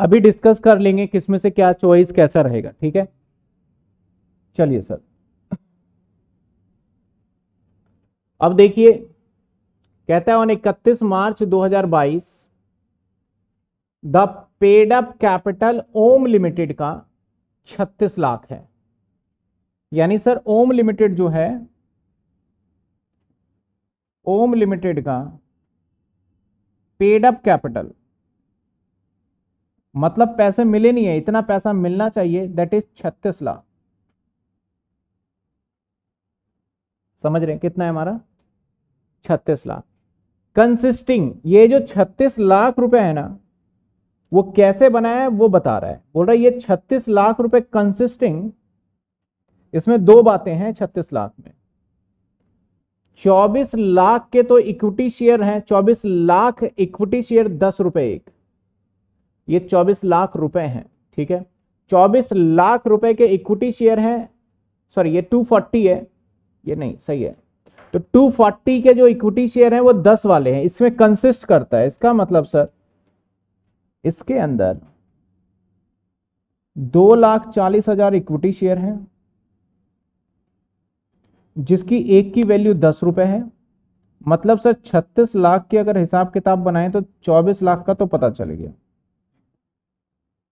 अभी डिस्कस कर लेंगे किसमें से क्या चॉइस कैसा रहेगा ठीक है चलिए सर अब देखिए कहता है on 31 March 2022 the paid up capital Om limited का 36 लाख है यानी सर ओम लिमिटेड जो है ओम लिमिटेड का पेड अप कैपिटल मतलब पैसे मिले नहीं है इतना पैसा मिलना चाहिए दैट इज छत्तीस लाख समझ रहे हैं कितना है हमारा छत्तीस लाख कंसिस्टिंग ये जो छत्तीस लाख रुपए है ना वो कैसे बनाया है वो बता रहा है बोल रहा है ये छत्तीस लाख रुपए कंसिस्टिंग इसमें दो बातें हैं छत्तीस लाख में चौबीस लाख के तो इक्विटी शेयर हैं चौबीस लाख इक्विटी शेयर दस रुपए एक ये 24 लाख रुपए हैं ठीक है 24 लाख रुपए के इक्विटी शेयर हैं सॉरी ये 240 है ये नहीं सही है तो 240 के जो इक्विटी शेयर हैं वो 10 वाले हैं इसमें कंसिस्ट करता है इसका मतलब सर इसके अंदर दो लाख चालीस हजार इक्विटी शेयर हैं जिसकी एक की वैल्यू दस रुपए है मतलब सर छत्तीस लाख की अगर हिसाब किताब बनाए तो चौबीस लाख का तो पता चल गया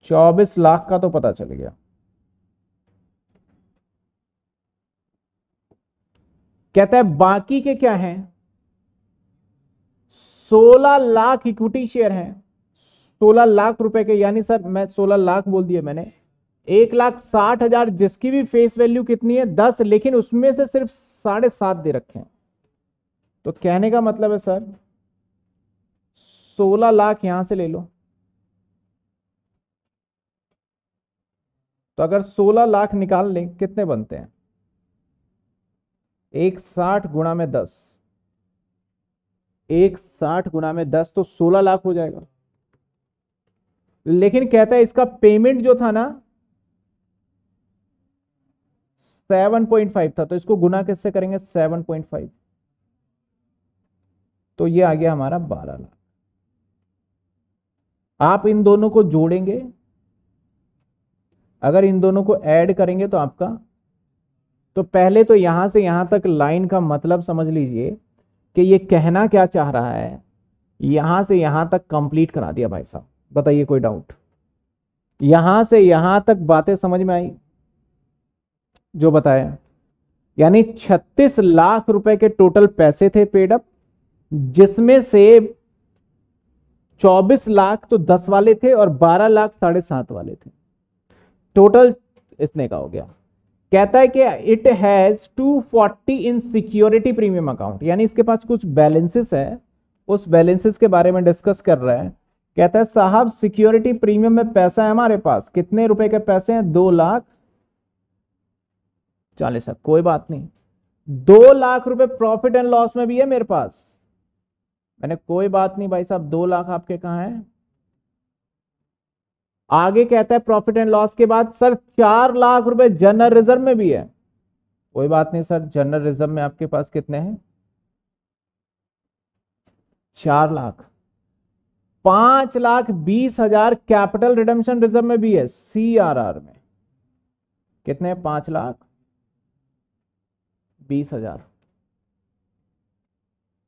चौबीस लाख का तो पता चल गया कहता है बाकी के क्या हैं सोलह लाख इक्विटी शेयर हैं सोलह लाख रुपए के यानी सर मैं सोलह लाख बोल दिया मैंने एक लाख साठ हजार जिसकी भी फेस वैल्यू कितनी है दस लेकिन उसमें से सिर्फ साढ़े सात दे रखे हैं तो कहने का मतलब है सर सोलह लाख यहां से ले लो तो अगर 16 लाख निकाल लें कितने बनते हैं एक साठ गुणा में दस एक साठ गुणा में दस तो सोलह लाख हो जाएगा लेकिन कहता है इसका पेमेंट जो था ना सेवन पॉइंट फाइव था तो इसको गुना किससे करेंगे सेवन पॉइंट फाइव तो ये आ गया हमारा बारह लाख आप इन दोनों को जोड़ेंगे अगर इन दोनों को ऐड करेंगे तो आपका तो पहले तो यहां से यहां तक लाइन का मतलब समझ लीजिए कि ये कहना क्या चाह रहा है यहां से यहां तक कंप्लीट करा दिया भाई साहब बताइए कोई डाउट यहां से यहां तक बातें समझ में आई जो बताया यानी 36 लाख रुपए के टोटल पैसे थे पेडअप जिसमें से 24 लाख तो 10 वाले थे और 12 लाख साढ़े सात वाले थे टोटल इसने का हो गया कहता है कि it has 240 in security premium account यानी इसके पास कुछ बैलेंसेस है उस बैलेंसेस के बारे में डिस्कस कर रहा है कहता है साहब सिक्योरिटी प्रीमियम में पैसा है हमारे पास कितने रुपए के पैसे हैं दो लाख चालीस लाख कोई बात नहीं दो लाख रुपए प्रॉफिट एंड लॉस में भी है मेरे पास मैंने कोई बात नहीं भाई साहब दो लाख आपके कहा है आगे कहता है प्रॉफिट एंड लॉस के बाद सर चार लाख रुपए जनरल रिजर्व में भी है कोई बात नहीं सर जनरल रिजर्व में आपके पास कितने हैं चार लाख पांच लाख बीस हजार कैपिटल रिडम्शन रिजर्व में भी है सीआरआर में कितने पांच लाख बीस हजार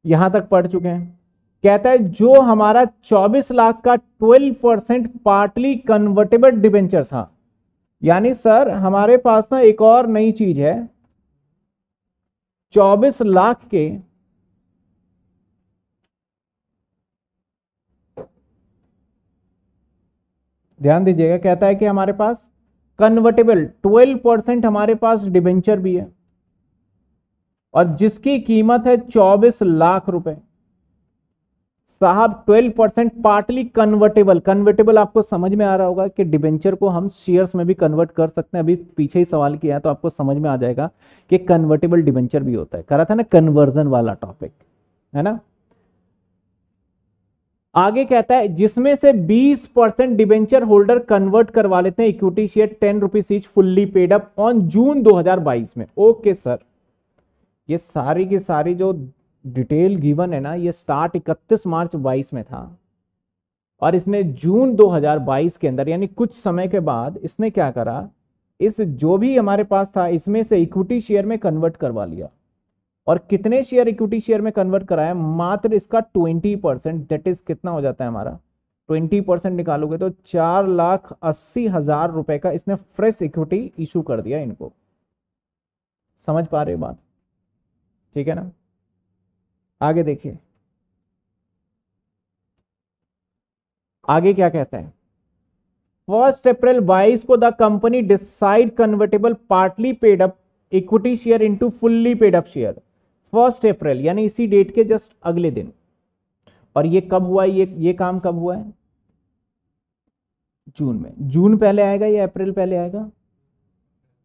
यहां तक पढ़ चुके हैं कहता है जो हमारा 24 लाख का 12 परसेंट पार्टली कन्वर्टेबल डिबेंचर था यानी सर हमारे पास ना एक और नई चीज है 24 लाख के ध्यान दीजिएगा कहता है कि हमारे पास कन्वर्टेबल 12 परसेंट हमारे पास डिबेंचर भी है और जिसकी कीमत है 24 लाख रुपए साहब 12 परसेंट पार्टली कन्वर्टेबल कन्वर्टेबल आपको समझ में आ रहा होगा कि डिबेंचर को हम शेयर्स में भी कन्वर्ट कर सकते हैं अभी पीछे ही सवाल किया है तो आपको समझ में आ जाएगा कि कन्वर्टेबल डिबेंचर भी होता है करा था ना कन्वर्जन वाला टॉपिक है ना आगे कहता है जिसमें से 20 परसेंट डिबेंचर होल्डर कन्वर्ट करवा लेते हैं equity share ten rupees each fully paid up on June दो में ओके सर ये सारी की सारी जो डिटेल गिवन है ना ये स्टार्ट 31 मार्च 22 में था और इसने जून 2022 के अंदर यानी कुछ समय के बाद इसने क्या करा इस जो भी हमारे पास था इसमें से इक्विटी शेयर में कन्वर्ट करवा लिया और कितने शेयर इक्विटी शेयर में कन्वर्ट कराया मात्र इसका 20 परसेंट दैट इज कितना हो जाता है हमारा 20 परसेंट निकालोगे तो चार लाख अस्सी हजार रुपए का इसने फ्रेश इक्विटी इशू कर दिया इनको समझ पा रहे बात ठीक है ना आगे देखिए आगे क्या कहता है फर्स्ट अप्रैल 22 को the company decide convertible partly paid up equity share into fully paid up share first April यानी इसी डेट के जस्ट अगले दिन और ये कब हुआ ये ये काम कब हुआ है जून में जून पहले आएगा या अप्रैल पहले आएगा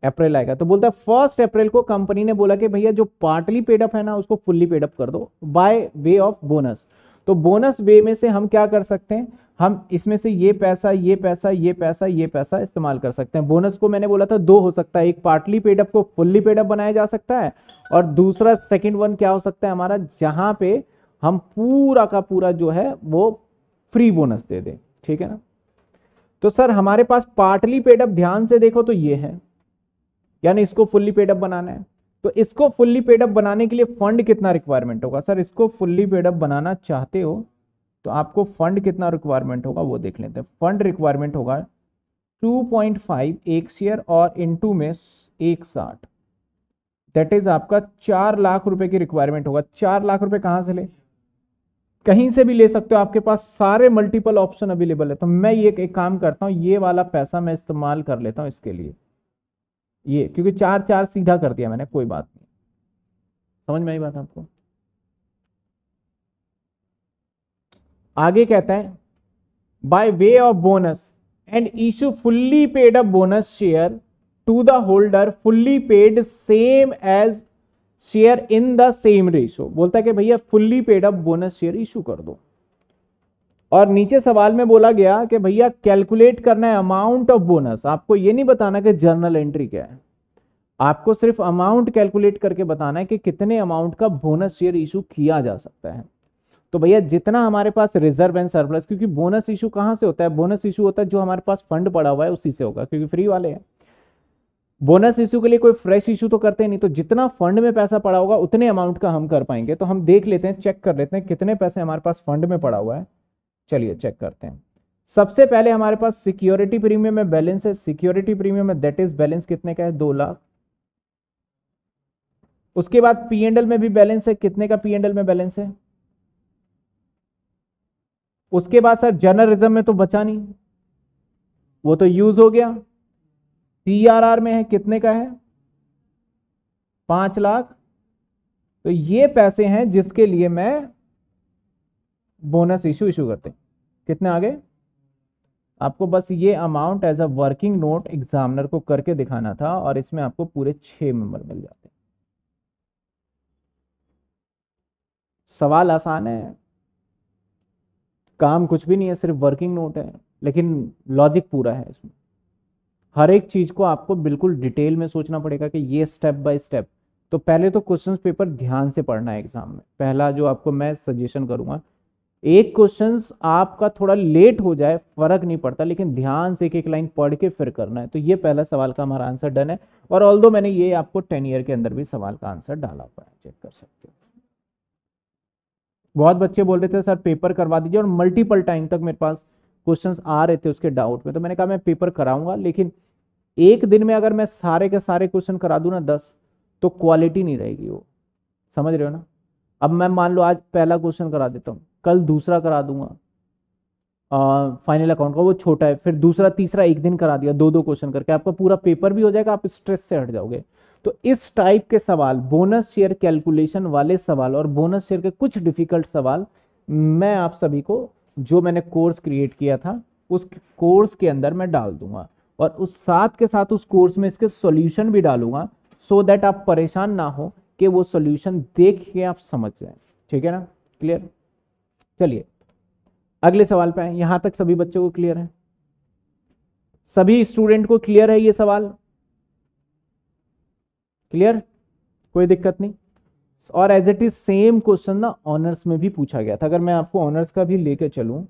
अप्रैल आएगा तो बोलता है फर्स्ट अप्रैल को कंपनी ने बोला कि भैया जो पार्टली पेडअप है ना उसको फुल्ली पेडअप कर दो बाय वे ऑफ बोनस तो बोनस वे में से हम क्या कर सकते हैं हम इसमें से ये पैसा ये पैसा ये पैसा ये पैसा इस्तेमाल कर सकते हैं बोनस को मैंने बोला था दो हो सकता है एक पार्टली पेडअप को फुल्ली पेडअप बनाया जा सकता है और दूसरा सेकेंड वन क्या हो सकता है हमारा जहां पे हम पूरा का पूरा जो है वो फ्री बोनस दे दें ठीक है ना तो सर हमारे पास पार्टली पेडअप ध्यान से देखो तो ये है यानी इसको फुल्ली पेडअप बनाना है तो इसको फुल्ली पेडअप बनाने के लिए फंड कितना रिक्वायरमेंट होगा सर इसको फुल्ली पेडअप बनाना चाहते हो तो आपको फंड कितना रिक्वायरमेंट होगा वो देख लेते हैं फंड रिक्वायरमेंट होगा 2.5 पॉइंट एक शेयर और इनटू में एक साठ दैट इज आपका चार लाख रुपए की रिक्वायरमेंट होगा चार लाख रुपए कहां से ले कहीं से भी ले सकते हो आपके पास सारे मल्टीपल ऑप्शन अवेलेबल है तो मैं ये एक काम करता हूं ये वाला पैसा मैं इस्तेमाल कर लेता हूं इसके लिए ये क्योंकि चार चार सीधा कर दिया मैंने कोई बात नहीं समझ में आई बात आपको आगे कहता है by way of bonus and issue fully paid up bonus share to the holder fully paid same as share in the same ratio बोलता है कि भैया fully paid up bonus share issue कर दो और नीचे सवाल में बोला गया कि भैया कैलकुलेट करना है अमाउंट ऑफ बोनस आपको ये नहीं बताना कि जर्नल एंट्री क्या है आपको सिर्फ अमाउंट कैलकुलेट करके बताना है कि कितने अमाउंट का बोनस शेयर इशू किया जा सकता है तो भैया जितना हमारे पास रिजर्व एंड सरप्लस क्योंकि बोनस इशू कहां से होता है बोनस इशू होता है जो हमारे पास फंड पड़ा हुआ है उसी से होगा क्योंकि फ्री वाले हैं बोनस इशू के लिए कोई फ्रेश इशू तो करते नहीं तो जितना फंड में पैसा पड़ा होगा उतने अमाउंट का हम कर पाएंगे तो हम देख लेते हैं चेक कर लेते हैं कितने पैसे हमारे पास फंड में पड़ा हुआ है चलिए चेक करते हैं सबसे पहले हमारे पास सिक्योरिटी प्रीमियम में बैलेंस है सिक्योरिटी प्रीमियम में दैट इज बैलेंस कितने का है दो लाख उसके बाद पी एंडल में भी बैलेंस है कितने का पी एंडल में बैलेंस है उसके बाद सर जर्नलिज्म में तो बचा नहीं वो तो यूज हो गया सीआरआर में है कितने का है पांच लाख तो ये पैसे हैं जिसके लिए मैं बोनस इशू इशू करते कितने आ गए आपको बस ये amount as a working note examiner को करके दिखाना था और इसमें आपको पूरे छह मेंबर मिल जाते सवाल आसान है काम कुछ भी नहीं है सिर्फ वर्किंग नोट है लेकिन लॉजिक पूरा है इसमें हर एक चीज़ को आपको बिल्कुल डिटेल में सोचना पड़ेगा कि ये स्टेप बाय स्टेप तो पहले तो क्वेश्चंस पेपर ध्यान से पढ़ना है एग्जाम में पहला जो आपको मैं सजेशन करूंगा एक क्वेश्चन आपका थोड़ा लेट हो जाए फर्क नहीं पड़ता लेकिन ध्यान से एक एक लाइन पढ़ के फिर करना है तो ये पहला सवाल का हमारा आंसर डन है और ऑल मैंने ये आपको टेन ईयर के अंदर भी सवाल का आंसर डाला हुआ है चेक कर सकते हो बहुत बच्चे बोल रहे थे सर पेपर करवा दीजिए और मल्टीपल टाइम तक मेरे पास क्वेश्चन आ रहे थे उसके डाउट में तो मैंने कहा मैं पेपर कराऊंगा लेकिन एक दिन में अगर मैं सारे के सारे क्वेश्चन करा दू ना दस तो क्वालिटी नहीं रहेगी वो समझ रहे हो ना अब मैं मान लो आज पहला क्वेश्चन करा देता हूँ कल दूसरा करा दूंगा फाइनल अकाउंट का वो छोटा है फिर दूसरा तीसरा एक दिन करा दिया दो दो क्वेश्चन करके आपका पूरा पेपर भी हो जाएगा आप स्ट्रेस से हट जाओगे तो इस टाइप के सवाल बोनस शेयर कैलकुलेशन वाले सवाल और बोनस शेयर के कुछ डिफिकल्ट सवाल मैं आप सभी को जो मैंने कोर्स क्रिएट किया था उस कोर्स के अंदर मैं डाल दूंगा और उस साथ के साथ उस कोर्स में इसके सॉल्यूशन भी डालूंगा सो so दैट आप परेशान ना हो कि वो सॉल्यूशन देख के आप समझ जाए ठीक है ना क्लियर चलिए अगले सवाल पे आए यहां तक सभी बच्चों को क्लियर है सभी स्टूडेंट को क्लियर है ये सवाल क्लियर कोई दिक्कत नहीं और as it is same question ना ऑनर्स में भी पूछा गया था अगर मैं आपको ऑनर्स का भी लेके चलूं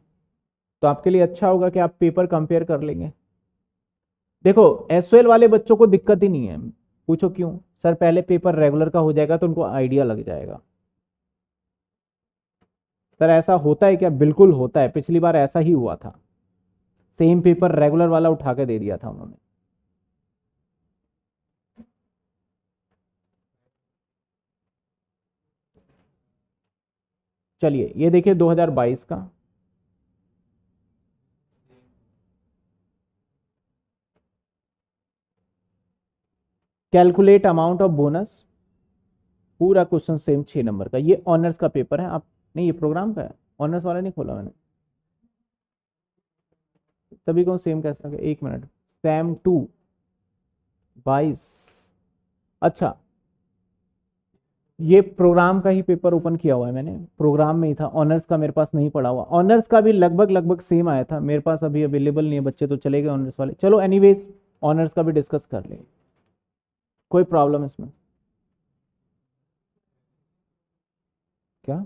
तो आपके लिए अच्छा होगा कि आप पेपर कंपेयर कर लेंगे देखो एस वाले बच्चों को दिक्कत ही नहीं है पूछो क्यों सर पहले पेपर रेगुलर का हो जाएगा तो उनको आइडिया लग जाएगा सर ऐसा होता है क्या बिल्कुल होता है पिछली बार ऐसा ही हुआ था सेम पेपर रेगुलर वाला उठा के दे दिया था उन्होंने चलिए ये देखिए 2022 का कैलकुलेट अमाउंट ऑफ बोनस पूरा क्वेश्चन सेम छह नंबर का ये ऑनर्स का पेपर है आप नहीं ये प्रोग्राम का है ऑनर्स वाला नहीं खोला मैंने तभी कौन सेम कह सकते एक मिनट सेम टू बाईस अच्छा ये प्रोग्राम का ही पेपर ओपन किया हुआ है मैंने प्रोग्राम में ही था ऑनर्स का मेरे पास नहीं पड़ा हुआ ऑनर्स का भी लगभग लगभग सेम आया था मेरे पास अभी अवेलेबल नहीं है बच्चे तो चले गए ऑनर्स वाले चलो एनीवेज ऑनर्स का भी डिस्कस कर लेंगे कोई प्रॉब्लम इसमें क्या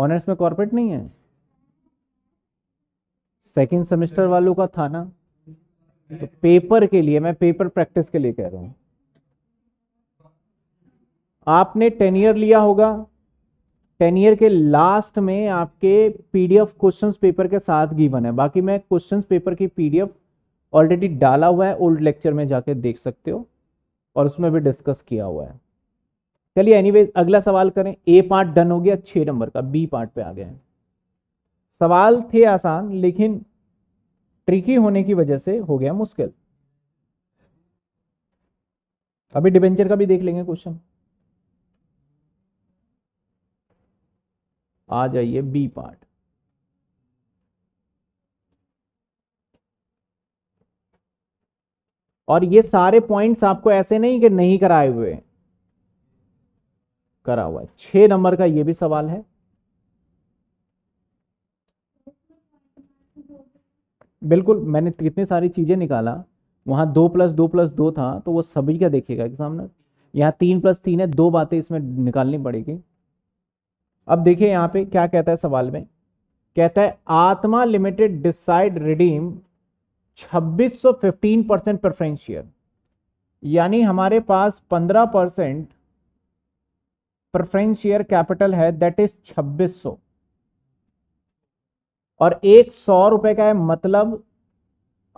ऑनर्स में कॉर्पोरेट नहीं है सेकेंड सेमेस्टर वालों का था ना तो पेपर के लिए मैं पेपर प्रैक्टिस के लिए कह रहा हूं आपने टेन ईयर लिया होगा टेन ईयर के लास्ट में आपके पीडीएफ क्वेश्चंस पेपर के साथ गिवन है बाकी मैं क्वेश्चंस पेपर की पीडीएफ ऑलरेडी डाला हुआ है ओल्ड लेक्चर में जाके देख सकते हो और उसमें भी डिस्कस किया हुआ है चलिए एनीवेज अगला सवाल करें ए पार्ट डन हो गया छह नंबर का बी पार्ट पे आ गए सवाल थे आसान लेकिन ट्रिकी होने की वजह से हो गया मुश्किल अभी डिबेंचर का भी देख लेंगे क्वेश्चन आ जाइए बी पार्ट और ये सारे पॉइंट्स आपको ऐसे नहीं कि नहीं कराए हुए हैं करा हुआ है छह नंबर का यह भी सवाल है बिल्कुल मैंने कितनी सारी चीजें निकाला वहां दो प्लस दो प्लस दो था तो वो सभी का देखेगा एग्जामिनर यहाँ तीन प्लस तीन है दो बातें इसमें निकालनी पड़ेगी अब देखिए यहाँ पे क्या कहता है सवाल में कहता है Atma limited decide redeem 2615 percent preference share यानी हमारे पास 15 परसेंट प्रेफरेंस शेयर कैपिटल है दैट इज 2600 और एक सौ रुपए का है मतलब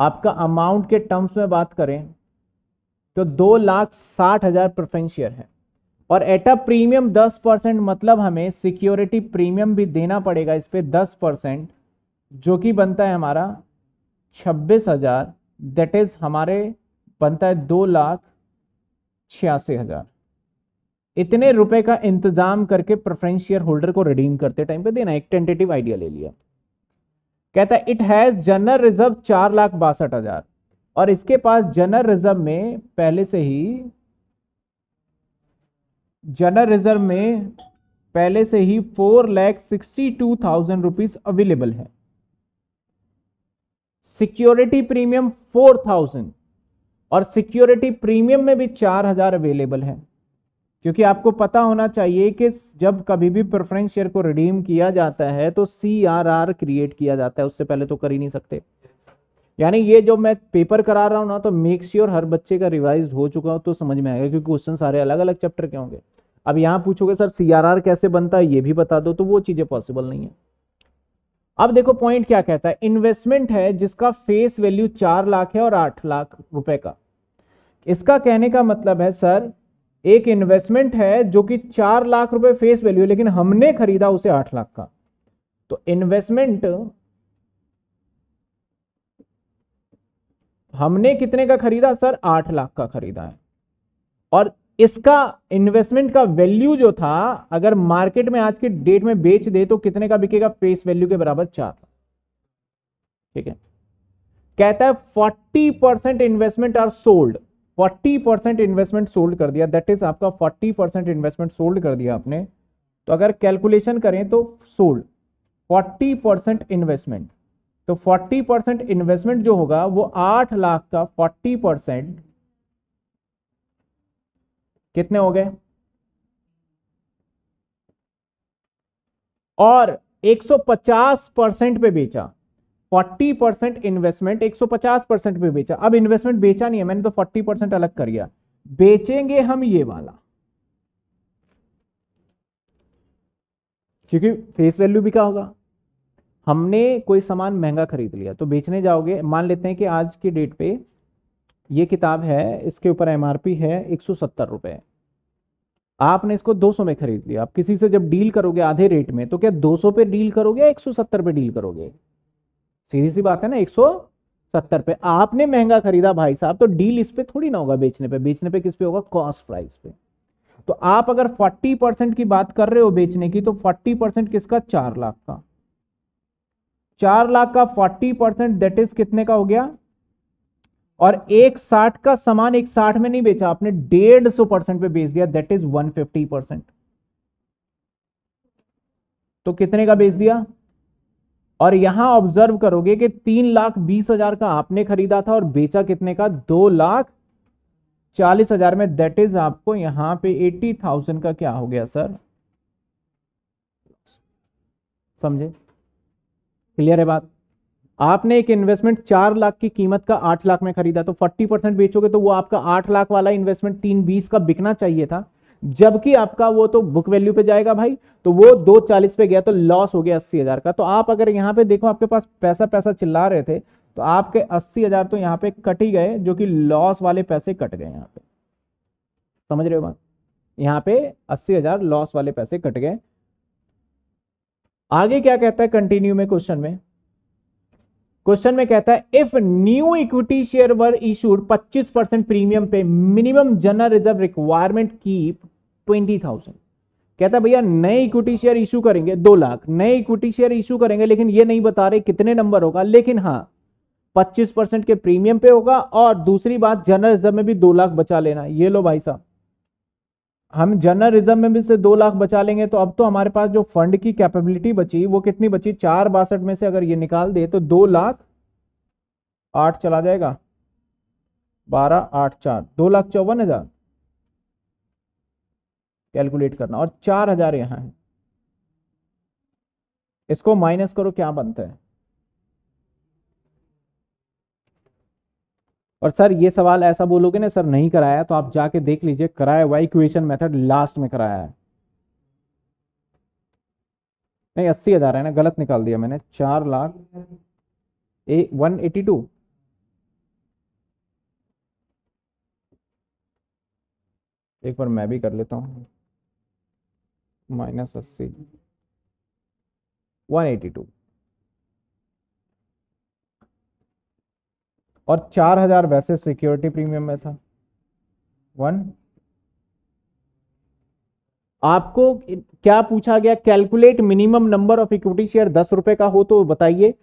आपका अमाउंट के टर्म्स में बात करें तो दो लाख साठ हजार प्रेफरेंस शेयर है और एट अ प्रीमियम दस परसेंट मतलब हमें सिक्योरिटी प्रीमियम भी देना पड़ेगा इस पर दस परसेंट जो कि बनता है हमारा छब्बीस हजार दैट इज हमारे बनता है दो लाख छियासी हजार इतने रुपए का इंतजाम करके प्रेफरेंस शेयर होल्डर को रिडीम करते टाइम पे देना एक टेंटेटिव आइडिया ले लिया कहता है इट हैज जनरल रिजर्व चार लाख बासठ हजार और इसके पास जनरल रिजर्व में पहले से ही जनरल रिजर्व में पहले से ही four lakh sixty two thousand rupees available है सिक्योरिटी प्रीमियम फोर थाउजेंड और सिक्योरिटी प्रीमियम में भी चार हजार अवेलेबल है क्योंकि आपको पता होना चाहिए कि जब कभी भी प्रेफरेंस शेयर को रिडीम किया जाता है तो सी आर आर क्रिएट किया जाता है उससे पहले तो कर ही नहीं सकते यानी ये जो मैं पेपर करा रहा हूँ ना तो मेक श्योर sure हर बच्चे का रिवाइज हो चुका हो तो समझ में आएगा क्योंकि क्वेश्चन सारे अलग अलग चैप्टर के होंगे अब यहाँ पूछोगे सर सी आर आर कैसे बनता है ये भी बता दो तो वो चीज़ें पॉसिबल नहीं है अब देखो पॉइंट क्या कहता है इन्वेस्टमेंट है जिसका फेस वैल्यू चार लाख है और आठ लाख रुपए का इसका कहने का मतलब है सर एक इन्वेस्टमेंट है जो कि चार लाख रुपए फेस वैल्यू लेकिन हमने खरीदा उसे आठ लाख का तो इन्वेस्टमेंट हमने कितने का खरीदा सर आठ लाख का खरीदा है और इसका इन्वेस्टमेंट का वैल्यू जो था अगर मार्केट में आज के डेट में बेच दे तो कितने का बिकेगा फेस वैल्यू के बराबर चार ठीक है कहता है forty percent investment are sold forty percent investment sold कर दिया दैट इज आपका फोर्टी परसेंट इन्वेस्टमेंट सोल्ड कर दिया आपने तो अगर कैलकुलेशन करें तो सोल्ड फोर्टी परसेंट इन्वेस्टमेंट तो फोर्टी परसेंट इन्वेस्टमेंट जो होगा वो आठ लाख का फोर्टी परसेंट कितने हो गए और एक सौ पचास परसेंट पे बेचा 40 परसेंट इन्वेस्टमेंट 150 परसेंट पे बेचा अब इन्वेस्टमेंट बेचा नहीं है मैंने तो 40 परसेंट अलग कर दिया बेचेंगे हम ये वाला क्योंकि फेस वैल्यू भी क्या होगा हमने कोई सामान महंगा खरीद लिया तो बेचने जाओगे मान लेते हैं कि आज की डेट पे ये किताब है इसके ऊपर एमआरपी है एक सौ आपने इसको 200 में खरीद लिया आप किसी से जब डील करोगे आधे रेट में तो क्या 200 पे डील करोगे या 170 पे डील करोगे सीधी सी बात है ना 170 पे आपने महंगा खरीदा भाई साहब तो डील इस पे थोड़ी ना होगा बेचने पे बेचने पे किस पे होगा कॉस्ट प्राइस पे तो आप अगर 40 परसेंट की बात कर रहे हो बेचने की तो 40 परसेंट किसका चार लाख का चार लाख का 40 परसेंट दैट इज कितने का हो गया और एक साठ का सामान एक साठ में नहीं बेचा आपने डेढ़ सौ परसेंट पे बेच दिया that is one fifty percent तो कितने का बेच दिया और यहां ऑब्जर्व करोगे कि तीन लाख बीस हजार का आपने खरीदा था और बेचा कितने का दो लाख चालीस हजार में दैट इज आपको यहां पे एटी थाउजेंड का क्या हो गया सर समझे क्लियर है बात आपने एक इन्वेस्टमेंट चार लाख की कीमत का आठ लाख में खरीदा तो फोर्टी परसेंट बेचोगे तो वो आपका आठ लाख वाला इन्वेस्टमेंट तीन बीस का बिकना चाहिए था जबकि आपका वो तो बुक वैल्यू पे जाएगा भाई तो वो दो चालीस पे गया तो लॉस हो गया अस्सी हज़ार का तो आप अगर यहाँ पे देखो आपके पास पैसा पैसा चिल्ला रहे थे तो आपके अस्सी हज़ार तो यहाँ पे कट ही गए जो कि लॉस वाले पैसे कट गए यहाँ पे समझ रहे हो बात यहाँ पे अस्सी हज़ार लॉस वाले पैसे कट गए आगे क्या कहता है कंटिन्यू में क्वेश्चन में क्वेश्चन में कहता है if new equity share were issued 25 percent premium पे minimum general reserve requirement keep twenty thousand कहता भैया नए इक्विटी शेयर इशू करेंगे दो लाख नए इक्विटी शेयर इशू करेंगे लेकिन ये नहीं बता रहे कितने नंबर होगा लेकिन हाँ पच्चीस परसेंट के प्रीमियम पे होगा और दूसरी बात जनरल रिजर्व में भी दो लाख बचा लेना ये लो भाई साहब हम जनरल रिजर्व में भी से दो लाख बचा लेंगे तो अब तो हमारे पास जो फंड की कैपेबिलिटी बची वो कितनी बची चार बासठ में से अगर ये निकाल दे तो दो लाख आठ चला जाएगा बारह आठ चार दो लाख चौवन हजार कैलकुलेट करना और चार हजार यहां है इसको माइनस करो क्या बनता है और सर ये सवाल ऐसा बोलोगे ना सर नहीं कराया तो आप जाके देख लीजिए कराया वाई इक्वेशन मेथड लास्ट में कराया है नहीं अस्सी हजार है ना गलत निकाल दिया मैंने चार लाख ए वन एटी टू एक बार मैं भी कर लेता हूँ माइनस अस्सी वन एटी टू और चार हजार वैसे सिक्योरिटी प्रीमियम में था वन आपको क्या पूछा गया calculate minimum number of equity share दस रुपए का हो तो बताइए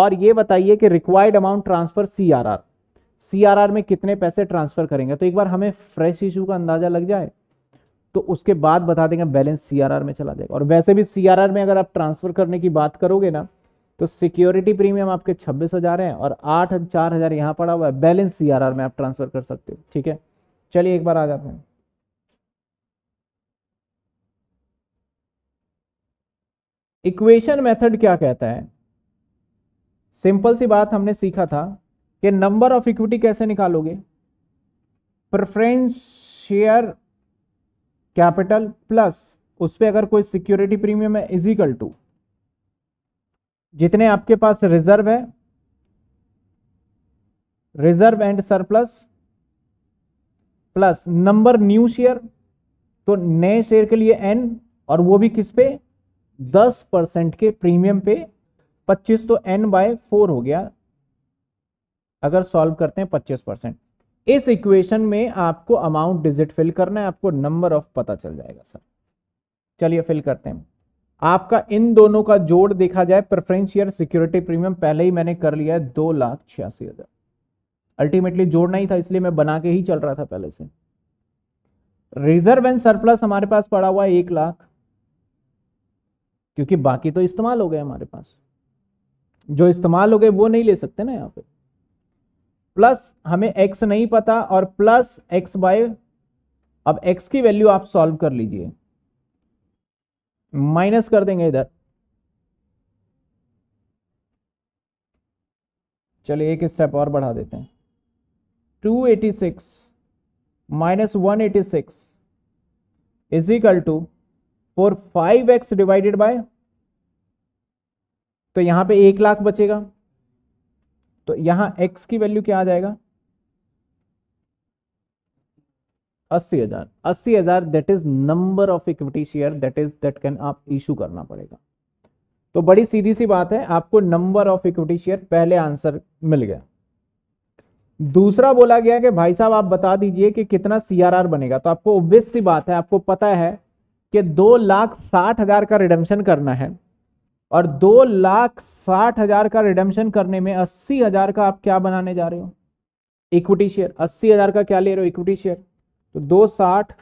और ये बताइए कि required amount transfer CRR CRR में कितने पैसे ट्रांसफर करेंगे तो एक बार हमें फ्रेश इशू का अंदाजा लग जाए तो उसके बाद बता देंगे बैलेंस सीआरआर में चला जाएगा और वैसे भी सीआरआर में अगर आप ट्रांसफर करने की बात करोगे ना तो सिक्योरिटी प्रीमियम आपके छब्बीस हजार है और आठ चार हजार यहाँ पड़ा हुआ है बैलेंस सीआरआर में आप ट्रांसफर कर सकते हो ठीक है चलिए एक बार आ जाते हैं इक्वेशन मेथड क्या कहता है सिंपल सी बात हमने सीखा था कि नंबर ऑफ इक्विटी कैसे निकालोगे प्रेफरेंस शेयर कैपिटल प्लस उस पर अगर कोई सिक्योरिटी प्रीमियम है इजिकल टू जितने आपके पास रिजर्व है reserve and surplus plus number new share तो नए शेयर के लिए एन और वो भी किस पे दस परसेंट के प्रीमियम पे पच्चीस तो एन बाय फोर हो गया अगर सॉल्व करते हैं पच्चीस परसेंट इस इक्वेशन में आपको अमाउंट डिजिट फिल करना है आपको नंबर ऑफ पता चल जाएगा सर चलिए फिल करते हैं आपका इन दोनों का जोड़ देखा जाए प्रेफरेंशियर सिक्योरिटी प्रीमियम पहले ही मैंने कर लिया है दो लाख छियासी हजार अल्टीमेटली जोड़ना ही था इसलिए मैं बना के ही चल रहा था पहले से रिजर्व एंड सरप्लस हमारे पास पड़ा हुआ है एक लाख क्योंकि बाकी तो इस्तेमाल हो गए हमारे पास जो इस्तेमाल हो गए वो नहीं ले सकते ना यहाँ पे प्लस हमें एक्स नहीं पता और प्लस एक्स बाय अब एक्स की वैल्यू आप सॉल्व कर लीजिए माइनस कर देंगे इधर चलिए एक स्टेप और बढ़ा देते हैं 286 eighty six minus one eighty six equal to four five X divided by तो यहां पे एक लाख बचेगा तो यहां एक्स की वैल्यू क्या आ जाएगा अस्सी हजार अस्सी हजार that is number of equity share that is that can आप इशू करना पड़ेगा तो बड़ी सीधी सी बात है आपको नंबर ऑफ इक्विटी शेयर पहले आंसर मिल गया दूसरा बोला गया कि भाई साहब आप बता दीजिए कि कितना सीआरआर बनेगा तो आपको ऑब्वियस सी बात है आपको पता है कि दो लाख साठ हजार का रिडम्शन करना है और दो लाख साठ हजार का रिडम्शन करने में अस्सी हजार का आप क्या बनाने जा रहे हो इक्विटी शेयर अस्सी हजार का क्या ले रहे हो इक्विटी शेयर तो दो साठ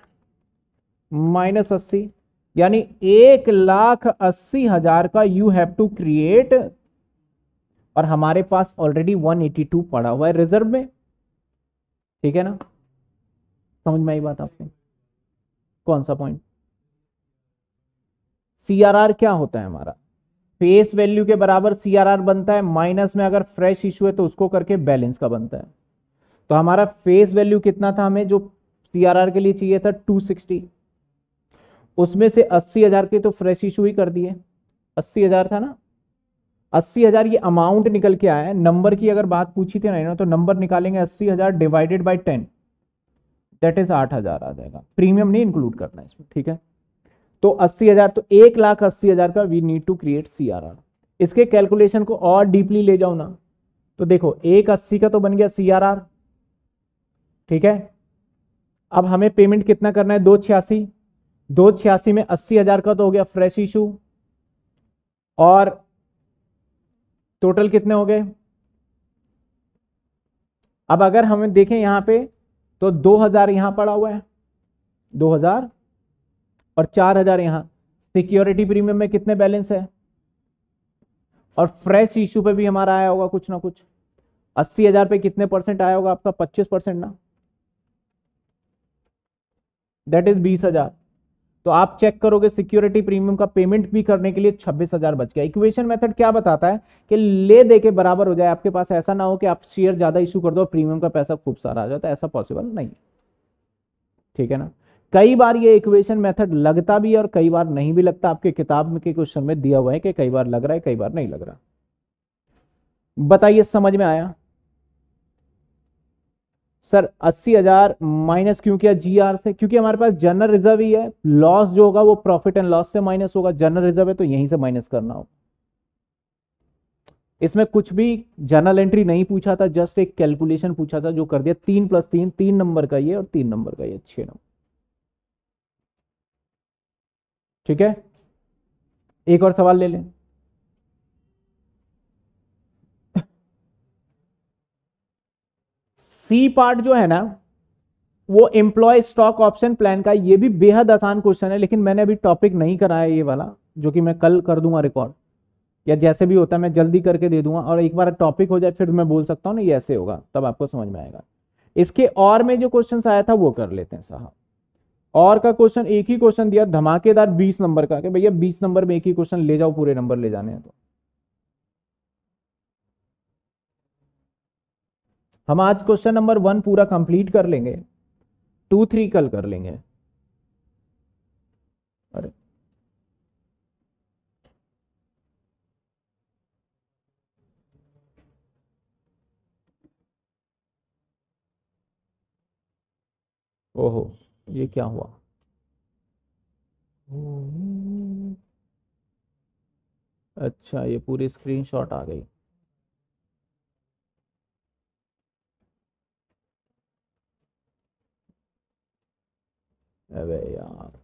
माइनस अस्सी यानी एक लाख अस्सी हजार का यू हैव टू क्रिएट और हमारे पास ऑलरेडी 182 पड़ा हुआ है रिजर्व में ठीक है ना समझ में आई बात आपको कौन सा पॉइंट सीआरआर क्या होता है हमारा फेस वैल्यू के बराबर सीआरआर बनता है माइनस में अगर फ्रेश इशू है तो उसको करके बैलेंस का बनता है तो हमारा फेस वैल्यू कितना था हमें जो सीआरआर के लिए चाहिए था 260 उसमें से अस्सी हजार के तो फ्रेश इशू ही कर दिए अस्सी हजार था ना अस्सी हजार ये अमाउंट निकल के आया है नंबर की अगर बात पूछी थी ना तो नंबर निकालेंगे अस्सी हजार divided by ten that is आठ हजार आ जाएगा प्रीमियम नहीं इंक्लूड करना इसमें ठीक है तो अस्सी हजार तो एक लाख अस्सी हजार का we need to create C R R इसके कैलकुलेशन को और डीपली ले जाओ ना तो देखो एक अस्सी का तो बन गया सी आर आर ठीक है अब हमें पेमेंट कितना करना है दो छियासी दो छियासी में अस्सी हजार का तो हो गया फ्रेश इशू और टोटल कितने हो गए अब अगर हमें देखें यहां पे तो दो हजार यहां पड़ा हुआ है दो हजार और चार हजार यहां सिक्योरिटी प्रीमियम में कितने बैलेंस है और फ्रेश इशू पे भी हमारा आया होगा कुछ ना कुछ अस्सी हजार पे कितने परसेंट आया होगा आपका पच्चीस परसेंट ना दैट इज बीस हजार तो आप चेक करोगे सिक्योरिटी प्रीमियम का पेमेंट भी करने के लिए छब्बीस हजार बच गया इक्वेशन मेथड क्या बताता है कि ले दे के बराबर हो जाए आपके पास ऐसा ना हो कि आप शेयर ज्यादा इशू कर दो प्रीमियम का पैसा खूब सारा आ जाता तो है ऐसा पॉसिबल नहीं है ठीक है ना कई बार ये इक्वेशन मेथड लगता भी है और कई बार नहीं भी लगता आपके किताब में के क्वेश्चन में दिया हुआ है कि कई बार लग रहा है कई बार नहीं लग रहा बताइए समझ में आया सर अस्सी हजार माइनस क्यों किया जीआर से क्योंकि हमारे पास जनरल रिजर्व ही है लॉस जो होगा वो प्रॉफिट एंड लॉस से माइनस होगा जनरल रिजर्व है तो यहीं से माइनस करना हो इसमें कुछ भी जर्नल एंट्री नहीं पूछा था जस्ट एक कैलकुलेशन पूछा था जो कर दिया तीन प्लस तीन तीन नंबर का ये और तीन नंबर का ये छह नंबर ठीक है एक और सवाल ले लें सी पार्ट जो है ना वो एम्प्लॉय स्टॉक ऑप्शन प्लान का ये भी बेहद आसान क्वेश्चन है लेकिन मैंने अभी टॉपिक नहीं कराया ये वाला जो कि मैं कल कर दूंगा रिकॉर्ड या जैसे भी होता है मैं जल्दी करके दे दूंगा और एक बार टॉपिक हो जाए फिर मैं बोल सकता हूँ ना ये ऐसे होगा तब आपको समझ में आएगा इसके और में जो क्वेश्चन आया था वो कर लेते हैं साहब और का क्वेश्चन एक ही क्वेश्चन दिया धमाकेदार बीस नंबर का भैया बीस नंबर में एक ही क्वेश्चन ले जाओ पूरे नंबर ले जाने हैं तो हम आज क्वेश्चन नंबर वन पूरा कंप्लीट कर लेंगे टू थ्री कल कर लेंगे अरे ओहो ये क्या हुआ अच्छा ये पूरी स्क्रीनशॉट आ गई अबे यार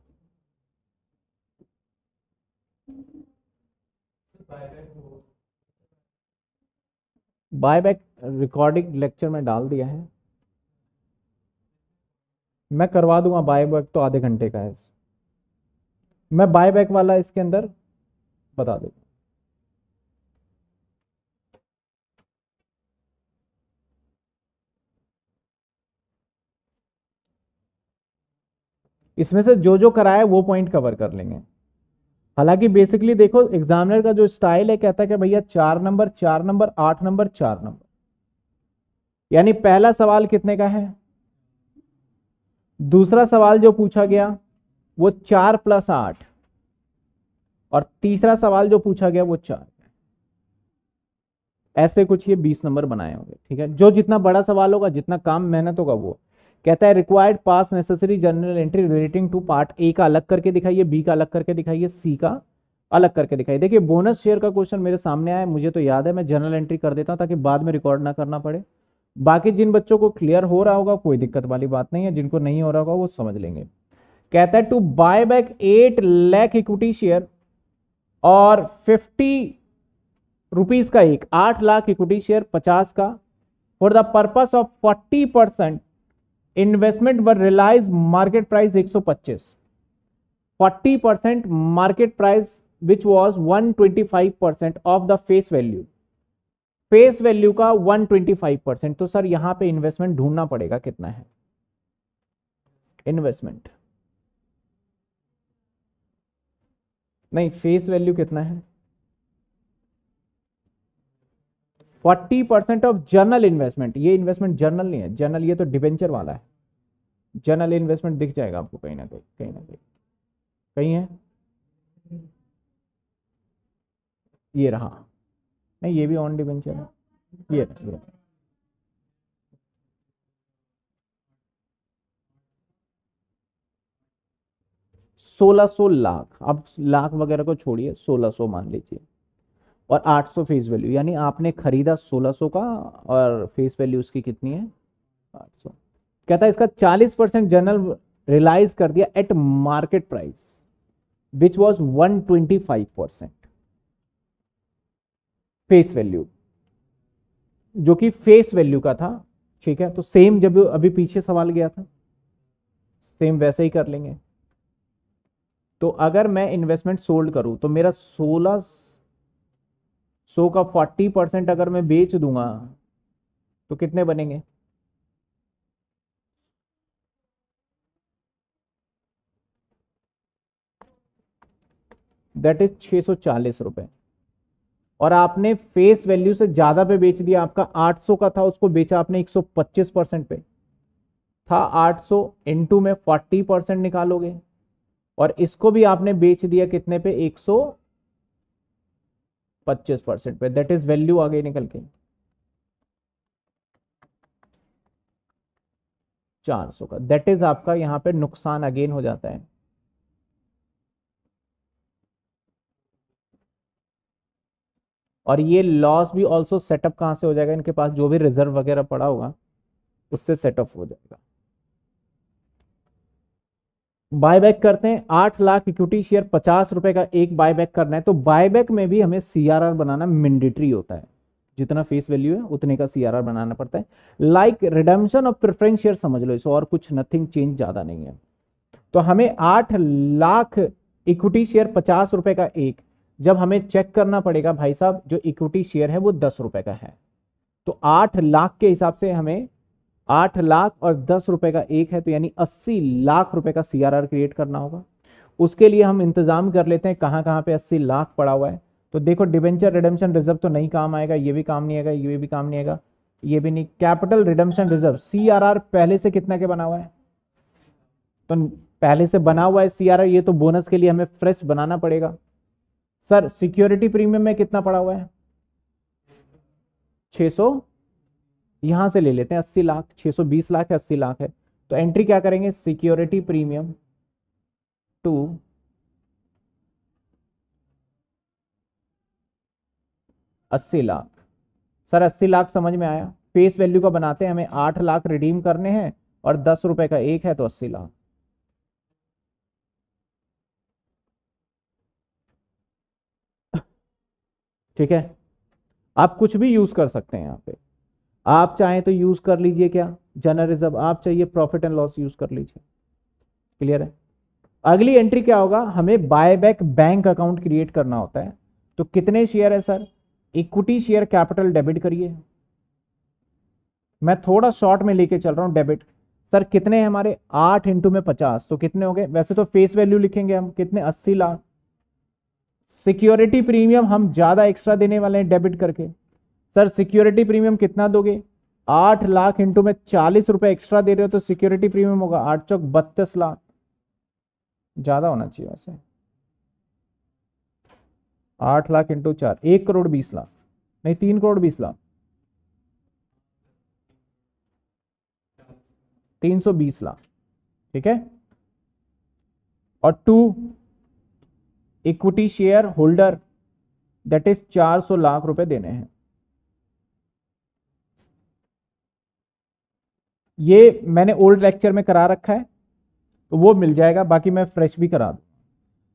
बायबैक रिकॉर्डिंग लेक्चर में डाल दिया है मैं करवा दूंगा बाय बैक तो आधे घंटे का है मैं बाय बैक वाला इसके अंदर बता दूंगा इसमें से जो जो कराया वो पॉइंट कवर कर लेंगे हालांकि बेसिकली देखो एग्जामिनर का जो स्टाइल है कहता है कि भैया चार नंबर चार नंबर आठ नंबर चार नंबर यानी पहला सवाल कितने का है दूसरा सवाल जो पूछा गया वो चार प्लस आठ और तीसरा सवाल जो पूछा गया वो चार ऐसे कुछ ये बीस नंबर बनाए होंगे ठीक है जो जितना बड़ा सवाल होगा जितना काम मेहनत होगा वो कहता है required pass necessary journal entry relating to part A का अलग करके दिखाइए बी का अलग करके दिखाइए सी का अलग करके दिखाइए देखिए बोनस शेयर का क्वेश्चन मेरे सामने आया मुझे तो याद है मैं जनरल एंट्री कर देता हूं ताकि बाद में रिकॉर्ड ना करना पड़े बाकी जिन बच्चों को क्लियर हो रहा होगा कोई दिक्कत वाली बात नहीं है जिनको नहीं हो रहा होगा वो समझ लेंगे कहता है to buy back eight lakh equity share और फिफ्टी रुपीज का एक आठ लाख इक्विटी शेयर पचास का for the purpose of forty percent investment we realise market price एक सौ पच्चीस forty percent market price which was one twenty five percent of the face value face value का 125 परसेंट तो सर यहां पे investment ढूंढना पड़ेगा कितना है इन्वेस्टमेंट नहीं फेस वैल्यू कितना है 40 परसेंट ऑफ जर्नल इन्वेस्टमेंट ये इन्वेस्टमेंट जर्नल नहीं है जर्नल ये तो डिवेंचर वाला है जर्नल इन्वेस्टमेंट दिख जाएगा आपको कहीं ना कहीं कहीं ना कहीं कहीं है ये रहा नहीं ये भी ऑन डिवेंचर है ये ये सोलह सौ सो लाख आप लाख वगैरह को छोड़िए सोलह सौ सो मान लीजिए और आठ सौ फेस वैल्यू यानी आपने खरीदा सोलह सौ सो का और फेस वैल्यू उसकी कितनी है आठ सौ कहता है इसका चालीस परसेंट जनरल रिलाइज कर दिया at market price which was one twenty five percent face value जो कि फेस वैल्यू का था ठीक है तो सेम जब अभी पीछे सवाल गया था सेम वैसे ही कर लेंगे तो अगर मैं इन्वेस्टमेंट सोल्ड करूं तो मेरा सोलह सो का फोर्टी परसेंट अगर मैं बेच दूंगा तो कितने बनेंगे दैट इज 640 सौ चालीस और आपने फेस वैल्यू से ज़्यादा पे बेच दिया आपका 800 का था उसको बेचा आपने 125 परसेंट पे था 800 सौ इंटू में 40 परसेंट निकालोगे और इसको भी आपने बेच दिया कितने पे 125 परसेंट पे दैट इज वैल्यू आगे निकल के 400 का दैट इज आपका यहां पे नुकसान अगेन हो जाता है और ये लॉस भी ऑल्सो सेटअप कहाँ से हो जाएगा इनके पास जो भी रिजर्व वगैरह पड़ा होगा उससे सेटअप हो जाएगा बायबैक करते हैं आठ लाख इक्विटी शेयर पचास रुपए का एक बायबैक करना है तो बायबैक में भी हमें सीआरआर बनाना मैंडेटरी होता है जितना फेस वैल्यू है उतने का सीआरआर बनाना पड़ता है like redemption of preference share समझ लो इसको और कुछ नथिंग चेंज ज्यादा नहीं है तो हमें आठ लाख इक्विटी शेयर पचास रुपए का एक जब हमें चेक करना पड़ेगा भाई साहब जो इक्विटी शेयर है वो दस रुपए का है तो आठ लाख के हिसाब से हमें आठ लाख और दस रुपए का एक है तो यानी अस्सी लाख रुपए का सी क्रिएट करना होगा उसके लिए हम इंतजाम कर लेते हैं कहाँ कहाँ पे अस्सी लाख पड़ा हुआ है तो देखो डिवेंचर रिडम्शन रिजर्व तो नहीं काम आएगा ये भी काम नहीं आएगा ये भी काम नहीं आएगा ये भी नहीं कैपिटल रिडम्शन रिजर्व सी पहले से कितना के बना हुआ है तो पहले से बना हुआ है सी ये तो बोनस के लिए हमें फ्रेश बनाना पड़ेगा सर सिक्योरिटी प्रीमियम में कितना पड़ा हुआ है 600 यहां से ले लेते हैं 80 लाख 620 लाख है 80 लाख है तो एंट्री क्या करेंगे सिक्योरिटी प्रीमियम टू अस्सी लाख सर अस्सी लाख समझ में आया फेस वैल्यू का बनाते हैं हमें आठ लाख रिडीम करने हैं और दस रुपए का एक है तो अस्सी लाख ठीक है आप कुछ भी यूज कर सकते हैं यहाँ पे आप चाहें तो यूज कर लीजिए क्या रिजर्व आप चाहिए प्रॉफिट एंड लॉस यूज कर लीजिए क्लियर है अगली एंट्री क्या होगा हमें बायबैक बैंक अकाउंट क्रिएट करना होता है तो कितने शेयर है sir equity share capital debit करिए मैं थोड़ा शॉर्ट में लेके चल रहा हूँ डेबिट सर कितने हमारे आठ इंटू में पचास तो कितने हो गए वैसे तो फेस वैल्यू लिखेंगे हम कितने अस्सी लाख सिक्योरिटी प्रीमियम हम ज़्यादा एक्स्ट्रा देने वाले हैं डेबिट करके सर सिक्योरिटी प्रीमियम कितना दोगे आठ लाख इंटू में चालीस रुपए एक्स्ट्रा दे रहे हो तो सिक्योरिटी प्रीमियम होगा आठ चौक बत्तीस लाख ज़्यादा होना चाहिए वैसे आठ लाख इंटू चार एक करोड़ बीस लाख नहीं तीन करोड़ बीस लाख तीन सौ बीस लाख ठीक है और to equity share holder that is 400 lakh रुपए देने हैं ये मैंने ओल्ड लेक्चर में करा रखा है तो वो मिल जाएगा बाकी मैं फ्रेश भी करा दू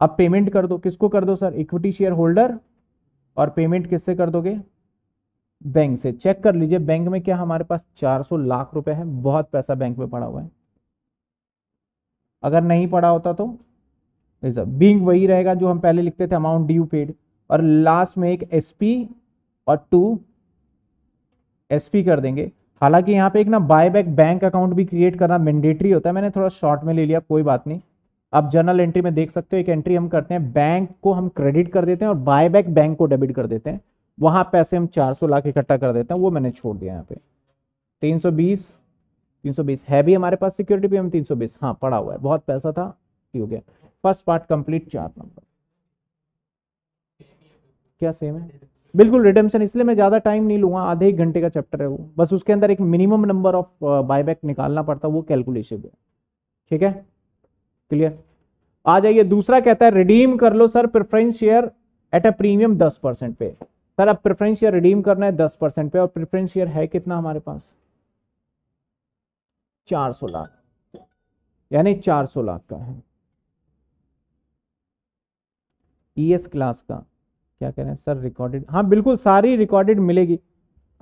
अब पेमेंट कर दो किसको कर दो सर इक्विटी शेयर होल्डर और पेमेंट किससे कर दोगे बैंक से चेक कर लीजिए बैंक में क्या हमारे पास 400 लाख रुपए है बहुत पैसा बैंक में पड़ा हुआ है अगर नहीं पड़ा होता तो बींग वही रहेगा जो हम पहले लिखते थे अमाउंट ड्यू पेड और लास्ट में एक एस पी और टू एस पी कर देंगे हालांकि यहाँ पे एक ना बाय बैक बैंक अकाउंट भी क्रिएट करना मैंडेटरी होता है मैंने थोड़ा शॉर्ट में ले लिया कोई बात नहीं आप जर्नल एंट्री में देख सकते हो एक एंट्री हम करते हैं बैंक को हम क्रेडिट कर देते हैं और बाय बैक बैंक को डेबिट कर देते हैं वहाँ पैसे हम 400 लाख इकट्ठा कर देते हैं वो मैंने छोड़ दिया यहाँ पे 320 320 है भी हमारे पास सिक्योरिटी भी हम 320 हाँ पड़ा हुआ है बहुत पैसा था हो गया फर्स्ट पार्ट कंप्लीट चार नंबर क्या सेम है बिल्कुल रिडेम्पशन इसलिए मैं ज़्यादा टाइम नहीं लूंगा आधे एक घंटे का चैप्टर है वो बस उसके अंदर एक मिनिमम नंबर ऑफ बायबैक निकालना पड़ता है वो कैलकुलेशन है ठीक है क्लियर आ जाइए दूसरा कहता है रिडीम कर लो sir preference share at a premium दस परसेंट पे सर अब प्रेफरेंस शेयर रिडीम करना है दस परसेंट पे और प्रेफरेंस शेयर है कितना हमारे पास चार सौ लाख यानी चार सौ लाख का है ई एस क्लास का क्या कह रहे हैं सर रिकॉर्डेड हाँ बिल्कुल सारी रिकॉर्डेड मिलेगी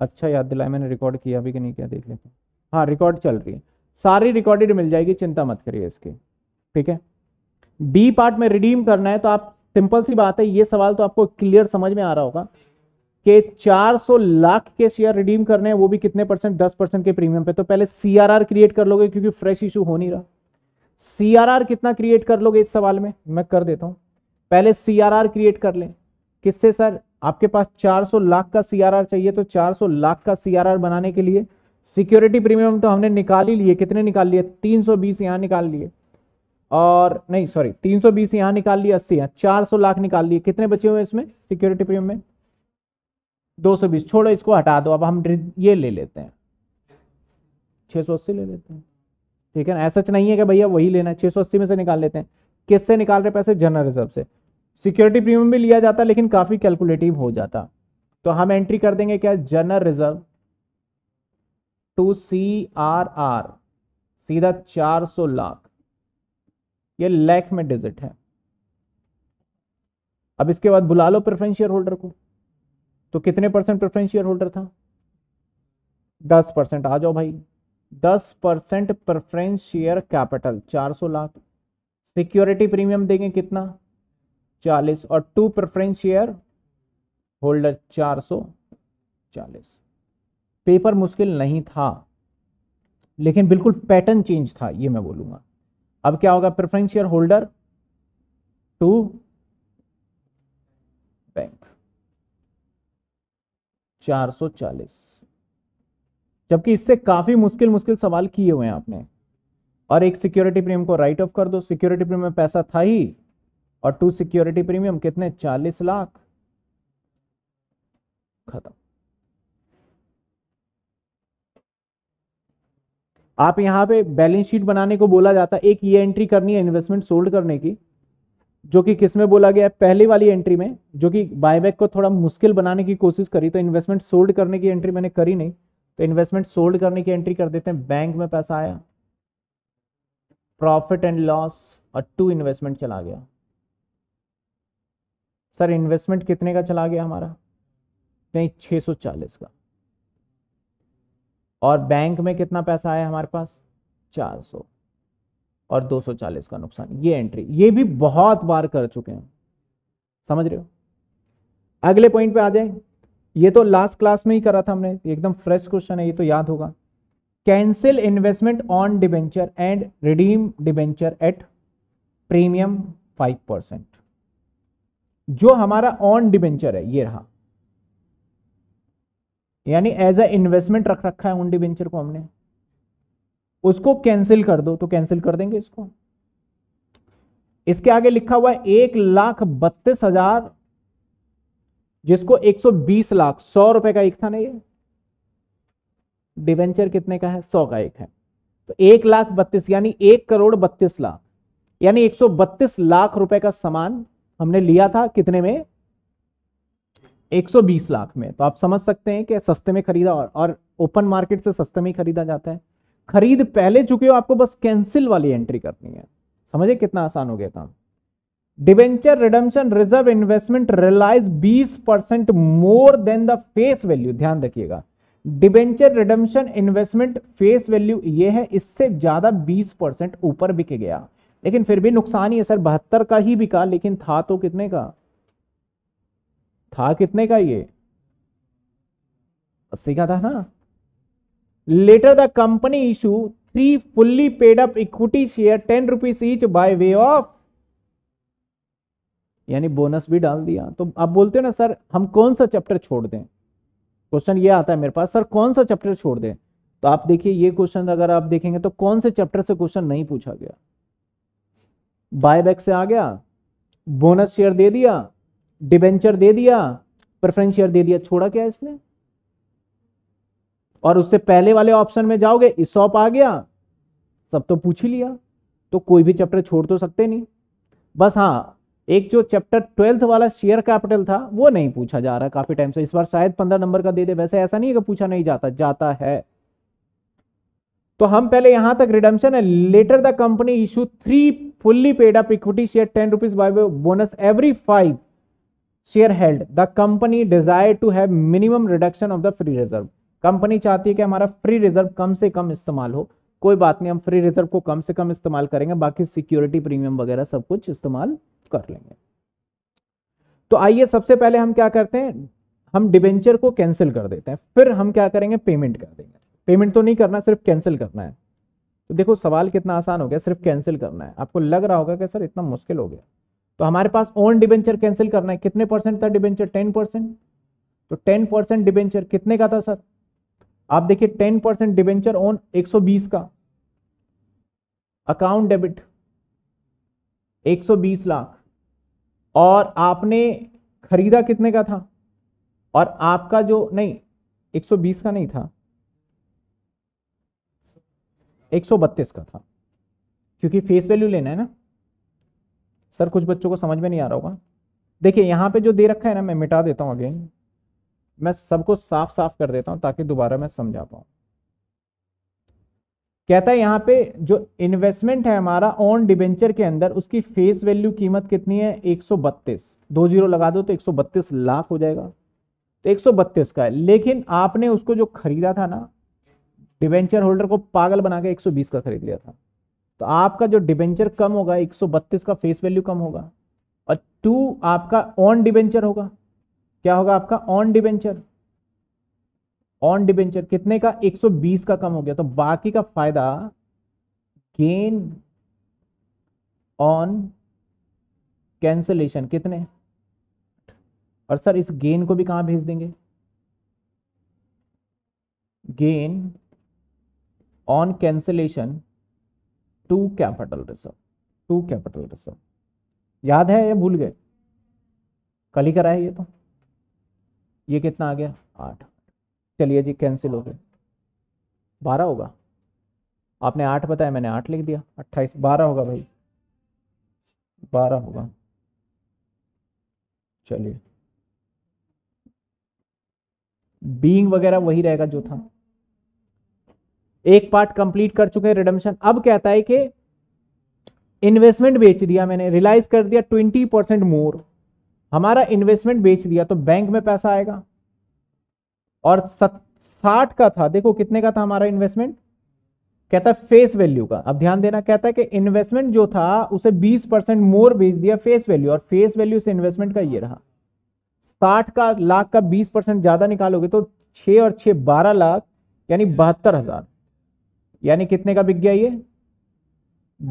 अच्छा याद दिलाया मैंने रिकॉर्ड किया अभी कि नहीं क्या देख लेते हैं हाँ रिकॉर्ड चल रही है सारी रिकॉर्डेड मिल जाएगी चिंता मत करिए इसकी ठीक है बी पार्ट में रिडीम करना है तो आप सिंपल सी बात है ये सवाल तो आपको क्लियर समझ में आ रहा होगा कि 400 लाख के शेयर रिडीम करने हैं वो भी कितने परसेंट 10 परसेंट के प्रीमियम पे तो पहले सीआरआर क्रिएट कर लोगे क्योंकि फ्रेश इशू हो नहीं रहा सीआरआर कितना क्रिएट कर लोगे इस सवाल में मैं कर देता हूं पहले सी क्रिएट कर लें किससे सर आपके पास 400 लाख का सी चाहिए तो 400 लाख का सी बनाने के लिए सिक्योरिटी प्रीमियम तो हमने निकाल ही लिए कितने निकाल लिए 320 यहाँ निकाल लिए और नहीं सॉरी 320 यहाँ निकाल लिए अस्सी यहाँ चार लाख निकाल लिए कितने बचे हुए इसमें सिक्योरिटी प्रीमियम में 220 छोड़ो इसको हटा दो अब हम ये ले लेते हैं 680 ले लेते हैं ठीक है ना ऐसा नहीं है कि भैया वही लेना है 680 में से निकाल लेते हैं किससे निकाल रहे पैसे जनरल रिजर्व से सिक्योरिटी प्रीमियम भी लिया जाता लेकिन काफ़ी कैलकुलेटिव हो जाता तो हम एंट्री कर देंगे क्या general reserve to C R R सीधा 400 लाख ये लैख में डिजिट है अब इसके बाद बुला लो प्रेफरेंस शेयर होल्डर को तो कितने परसेंट प्रेफरेंस शेयर होल्डर था दस परसेंट आ जाओ भाई दस परसेंट प्रेफरेंस शेयर कैपिटल चार सौ लाख सिक्योरिटी प्रीमियम देंगे कितना चालीस और टू प्रेफरेंस शेयर होल्डर चार सौ चालीस पेपर मुश्किल नहीं था लेकिन बिल्कुल पैटर्न चेंज था ये मैं बोलूंगा अब क्या होगा preference share holder to bank चार सौ चालीस जबकि इससे काफी मुश्किल मुश्किल सवाल किए हुए हैं आपने और एक सिक्योरिटी प्रीमियम को राइट ऑफ कर दो सिक्योरिटी प्रीमियम में पैसा था ही और टू सिक्योरिटी प्रीमियम कितने चालीस लाख खत्म आप यहां पे बैलेंस शीट बनाने को बोला जाता है एक ये एंट्री करनी है इन्वेस्टमेंट सोल्ड करने की जो कि किस में बोला गया है पहली वाली एंट्री में जो कि बायबैक को थोड़ा मुश्किल बनाने की कोशिश करी तो इन्वेस्टमेंट सोल्ड करने की एंट्री मैंने करी नहीं तो इन्वेस्टमेंट सोल्ड करने की एंट्री कर देते हैं बैंक में पैसा आया प्रॉफिट एंड लॉस और टू इन्वेस्टमेंट चला गया सर इन्वेस्टमेंट कितने का चला गया हमारा नहीं 640 का और बैंक में कितना पैसा आया हमारे पास 400 और 240 का नुकसान ये एंट्री ये भी बहुत बार कर चुके हैं समझ रहे हो अगले पॉइंट पे आ जाए ये तो लास्ट क्लास में ही करा था हमने एकदम फ्रेश क्वेश्चन है ये तो याद होगा cancel investment on debenture and redeem debenture at premium five percent जो हमारा ऑन डिबेंचर है ये रहा यानी एज अ इन्वेस्टमेंट रख रखा है ऑन डिबेंचर को हमने उसको कैंसिल कर दो तो कैंसिल कर देंगे इसको इसके आगे लिखा हुआ है एक लाख बत्तीस हजार जिसको एक सौ बीस लाख सौ रुपए का एक था ना ये डिवेंचर कितने का है सौ का एक है तो एक लाख बत्तीस यानी एक करोड़ बत्तीस लाख यानी एक सौ बत्तीस लाख रुपए का सामान हमने लिया था कितने में 120 लाख में तो आप समझ सकते हैं कि सस्ते में खरीदा और, और ओपन मार्केट से सस्ते में ही खरीदा जाता है खरीद पहले चुके हो आपको बस कैंसिल वाली एंट्री करनी है समझे कितना आसान हो गया काम debenture redemption reserve investment realise 20 percent more than the face value ध्यान रखिएगा debenture redemption investment face value ये है इससे ज्यादा 20 परसेंट ऊपर बिक गया लेकिन फिर भी नुकसान ही है सर बहत्तर का ही बिका लेकिन था तो कितने का था कितने का ये अस्सी का था ना later the company issue three fully paid up equity share ten rupees each by way of यानी बोनस भी डाल दिया तो आप बोलते हो ना सर हम कौन सा चैप्टर छोड़ दें क्वेश्चन ये आता है मेरे पास सर कौन सा चैप्टर छोड़ दें तो आप देखिए ये क्वेश्चन अगर आप देखेंगे तो कौन से चैप्टर से क्वेश्चन नहीं पूछा गया बायबैक से आ गया बोनस शेयर दे दिया डिबेंचर दे दिया प्रेफरेंस शेयर दे दिया छोड़ा क्या इसने और उससे पहले वाले ऑप्शन में जाओगे इसॉप आ गया सब तो पूछ ही लिया तो कोई भी चैप्टर छोड़ तो सकते नहीं बस हाँ एक जो चैप्टर ट्वेल्थ वाला शेयर कैपिटल था वो नहीं पूछा जा रहा काफी टाइम से इस बार शायद पंद्रह नंबर का दे दे वैसे ऐसा नहीं है कि पूछा नहीं जाता जाता है तो हम पहले यहां तक रिडम्शन है later the company issue three fully paid up equity share ten rupees by bonus every five share held the company desire to have minimum reduction of the free reserve company चाहती है कि हमारा free reserve कम से कम इस्तेमाल हो कोई बात नहीं हम फ्री रिजर्व को कम से कम इस्तेमाल करेंगे बाकी सिक्योरिटी प्रीमियम वगैरह सब कुछ इस्तेमाल कर लेंगे तो आइए सबसे पहले हम क्या करते हैं हम डिबेंचर को कैंसिल कर देते हैं फिर हम क्या करेंगे पेमेंट कर देंगे पेमेंट तो नहीं करना सिर्फ कैंसिल करना है तो देखो सवाल कितना आसान हो गया सिर्फ कैंसिल करना है आपको लग रहा होगा कि सर इतना मुश्किल हो गया तो हमारे पास ओन डिबेंचर कैंसिल करना है कितने परसेंट था डिबेंचर टेन परसेंट तो टेन परसेंट डिबेंचर कितने का था सर आप देखिए टेन परसेंट डिबेंचर ओन एक सौ बीस का अकाउंट डेबिट एक सौ बीस लाख और आपने खरीदा कितने का था और आपका जो नहीं एक सौ बीस का नहीं था 132 का था क्योंकि फेस वैल्यू लेना है ना सर कुछ बच्चों को समझ में नहीं आ रहा होगा देखिए यहाँ पे जो दे रखा है ना मैं मिटा देता हूँ अगेन मैं सबको साफ साफ कर देता हूँ ताकि दोबारा मैं समझा पाऊँ कहता है यहाँ पे जो इन्वेस्टमेंट है हमारा ऑन डिबेंचर के अंदर उसकी फेस वैल्यू कीमत कितनी है 132 दो जीरो लगा दो तो 132 लाख हो जाएगा तो 132 का है लेकिन आपने उसको जो खरीदा था ना डिवेंचर होल्डर को पागल बना के 120 का खरीद लिया था तो आपका जो डिवेंचर कम होगा 132 का फेस वैल्यू कम होगा और टू आपका ऑन डिवेंचर होगा क्या होगा आपका ऑन डिवेंचर ऑन डिवेंचर कितने का 120 का कम हो गया तो बाकी का फायदा गेन ऑन कैंसलेशन कितने और सर इस गेन को भी कहां भेज देंगे gain on cancellation to capital reserve to capital reserve याद है या भूल गए कल ही करा है ये तो ये कितना आ गया आठ चलिए जी कैंसिल हो गए बारह होगा आपने आठ बताया मैंने आठ लिख दिया अट्ठाईस बारह होगा भाई बारह होगा चलिए बींग वगैरह वही रहेगा जो था एक पार्ट कंप्लीट कर चुके हैं रिडम्शन अब कहता है कि इन्वेस्टमेंट बेच दिया मैंने रिलाइज कर दिया ट्वेंटी परसेंट मोर हमारा इन्वेस्टमेंट बेच दिया तो बैंक में पैसा आएगा और साठ का था देखो कितने का था हमारा इन्वेस्टमेंट कहता है फेस वैल्यू का अब ध्यान देना कहता है कि इन्वेस्टमेंट जो था उसे बीस परसेंट मोर बेच दिया फेस वैल्यू और फेस वैल्यू से इन्वेस्टमेंट का ये रहा साठ का लाख का बीस परसेंट ज्यादा निकालोगे तो छह और छह बारह लाख यानी बहत्तर हजार यानी कितने का बिक गया ये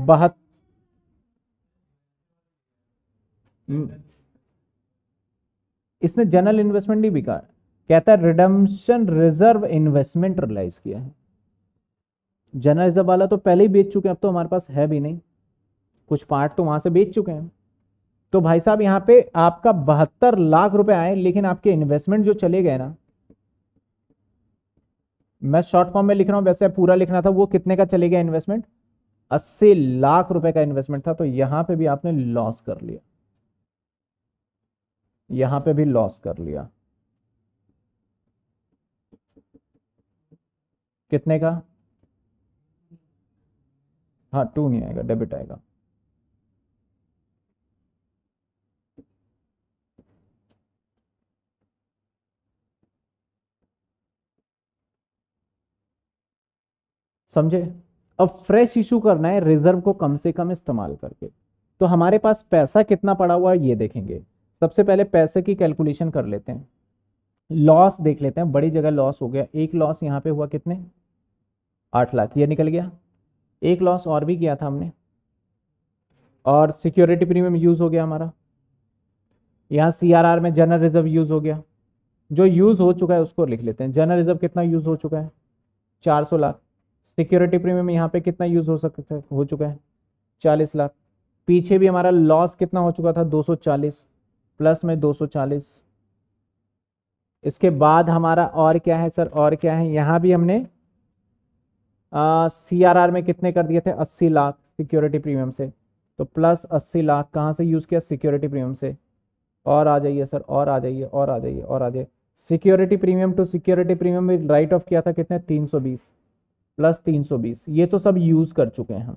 बहत हम्म। इसने जनरल इन्वेस्टमेंट ही बिका कहता है रिडम्शन रिजर्व इन्वेस्टमेंट रिलाइज किया है जनरल रिजर्व वाला तो पहले ही बेच चुके हैं अब तो हमारे पास है भी नहीं कुछ पार्ट तो वहां से बेच चुके हैं तो भाई साहब यहां पे आपका बहत्तर लाख रुपए आए लेकिन आपके इन्वेस्टमेंट जो चले गए ना मैं शॉर्ट फॉर्म में लिख रहा हूं वैसे पूरा लिखना था वो कितने का चले गया इन्वेस्टमेंट अस्सी लाख रुपए का इन्वेस्टमेंट था तो यहां पे भी आपने लॉस कर लिया यहां पे भी लॉस कर लिया कितने का हाँ टू नहीं आएगा डेबिट आएगा समझे अब फ्रेश इशू करना है रिजर्व को कम से कम इस्तेमाल करके तो हमारे पास पैसा कितना पड़ा हुआ है ये देखेंगे सबसे पहले पैसे की कैलकुलेशन कर लेते हैं लॉस देख लेते हैं बड़ी जगह लॉस हो गया एक लॉस यहाँ पे हुआ कितने आठ लाख ये निकल गया एक लॉस और भी किया था हमने और सिक्योरिटी प्रीमियम यूज़ हो गया हमारा यहाँ सीआरआर में जनरल रिजर्व यूज़ हो गया जो यूज़ हो चुका है उसको लिख लेते हैं जनरल रिजर्व कितना यूज़ हो चुका है चार सौ लाख सिक्योरिटी प्रीमियम यहाँ पे कितना यूज हो सकता हो चुका है चालीस लाख पीछे भी हमारा लॉस कितना हो चुका था 240 प्लस में 240 इसके बाद हमारा और क्या है सर और क्या है यहाँ भी हमने सी आर आर में कितने कर दिए थे 80 लाख सिक्योरिटी प्रीमियम से तो प्लस 80 लाख कहाँ से यूज़ किया सिक्योरिटी प्रीमियम से और आ जाइए सर और आ जाइए और आ जाइए और आ जाइए security premium to security premium में राइट ऑफ किया था कितने बीस प्लस तीन सौ बीस ये तो सब यूज कर चुके हैं हम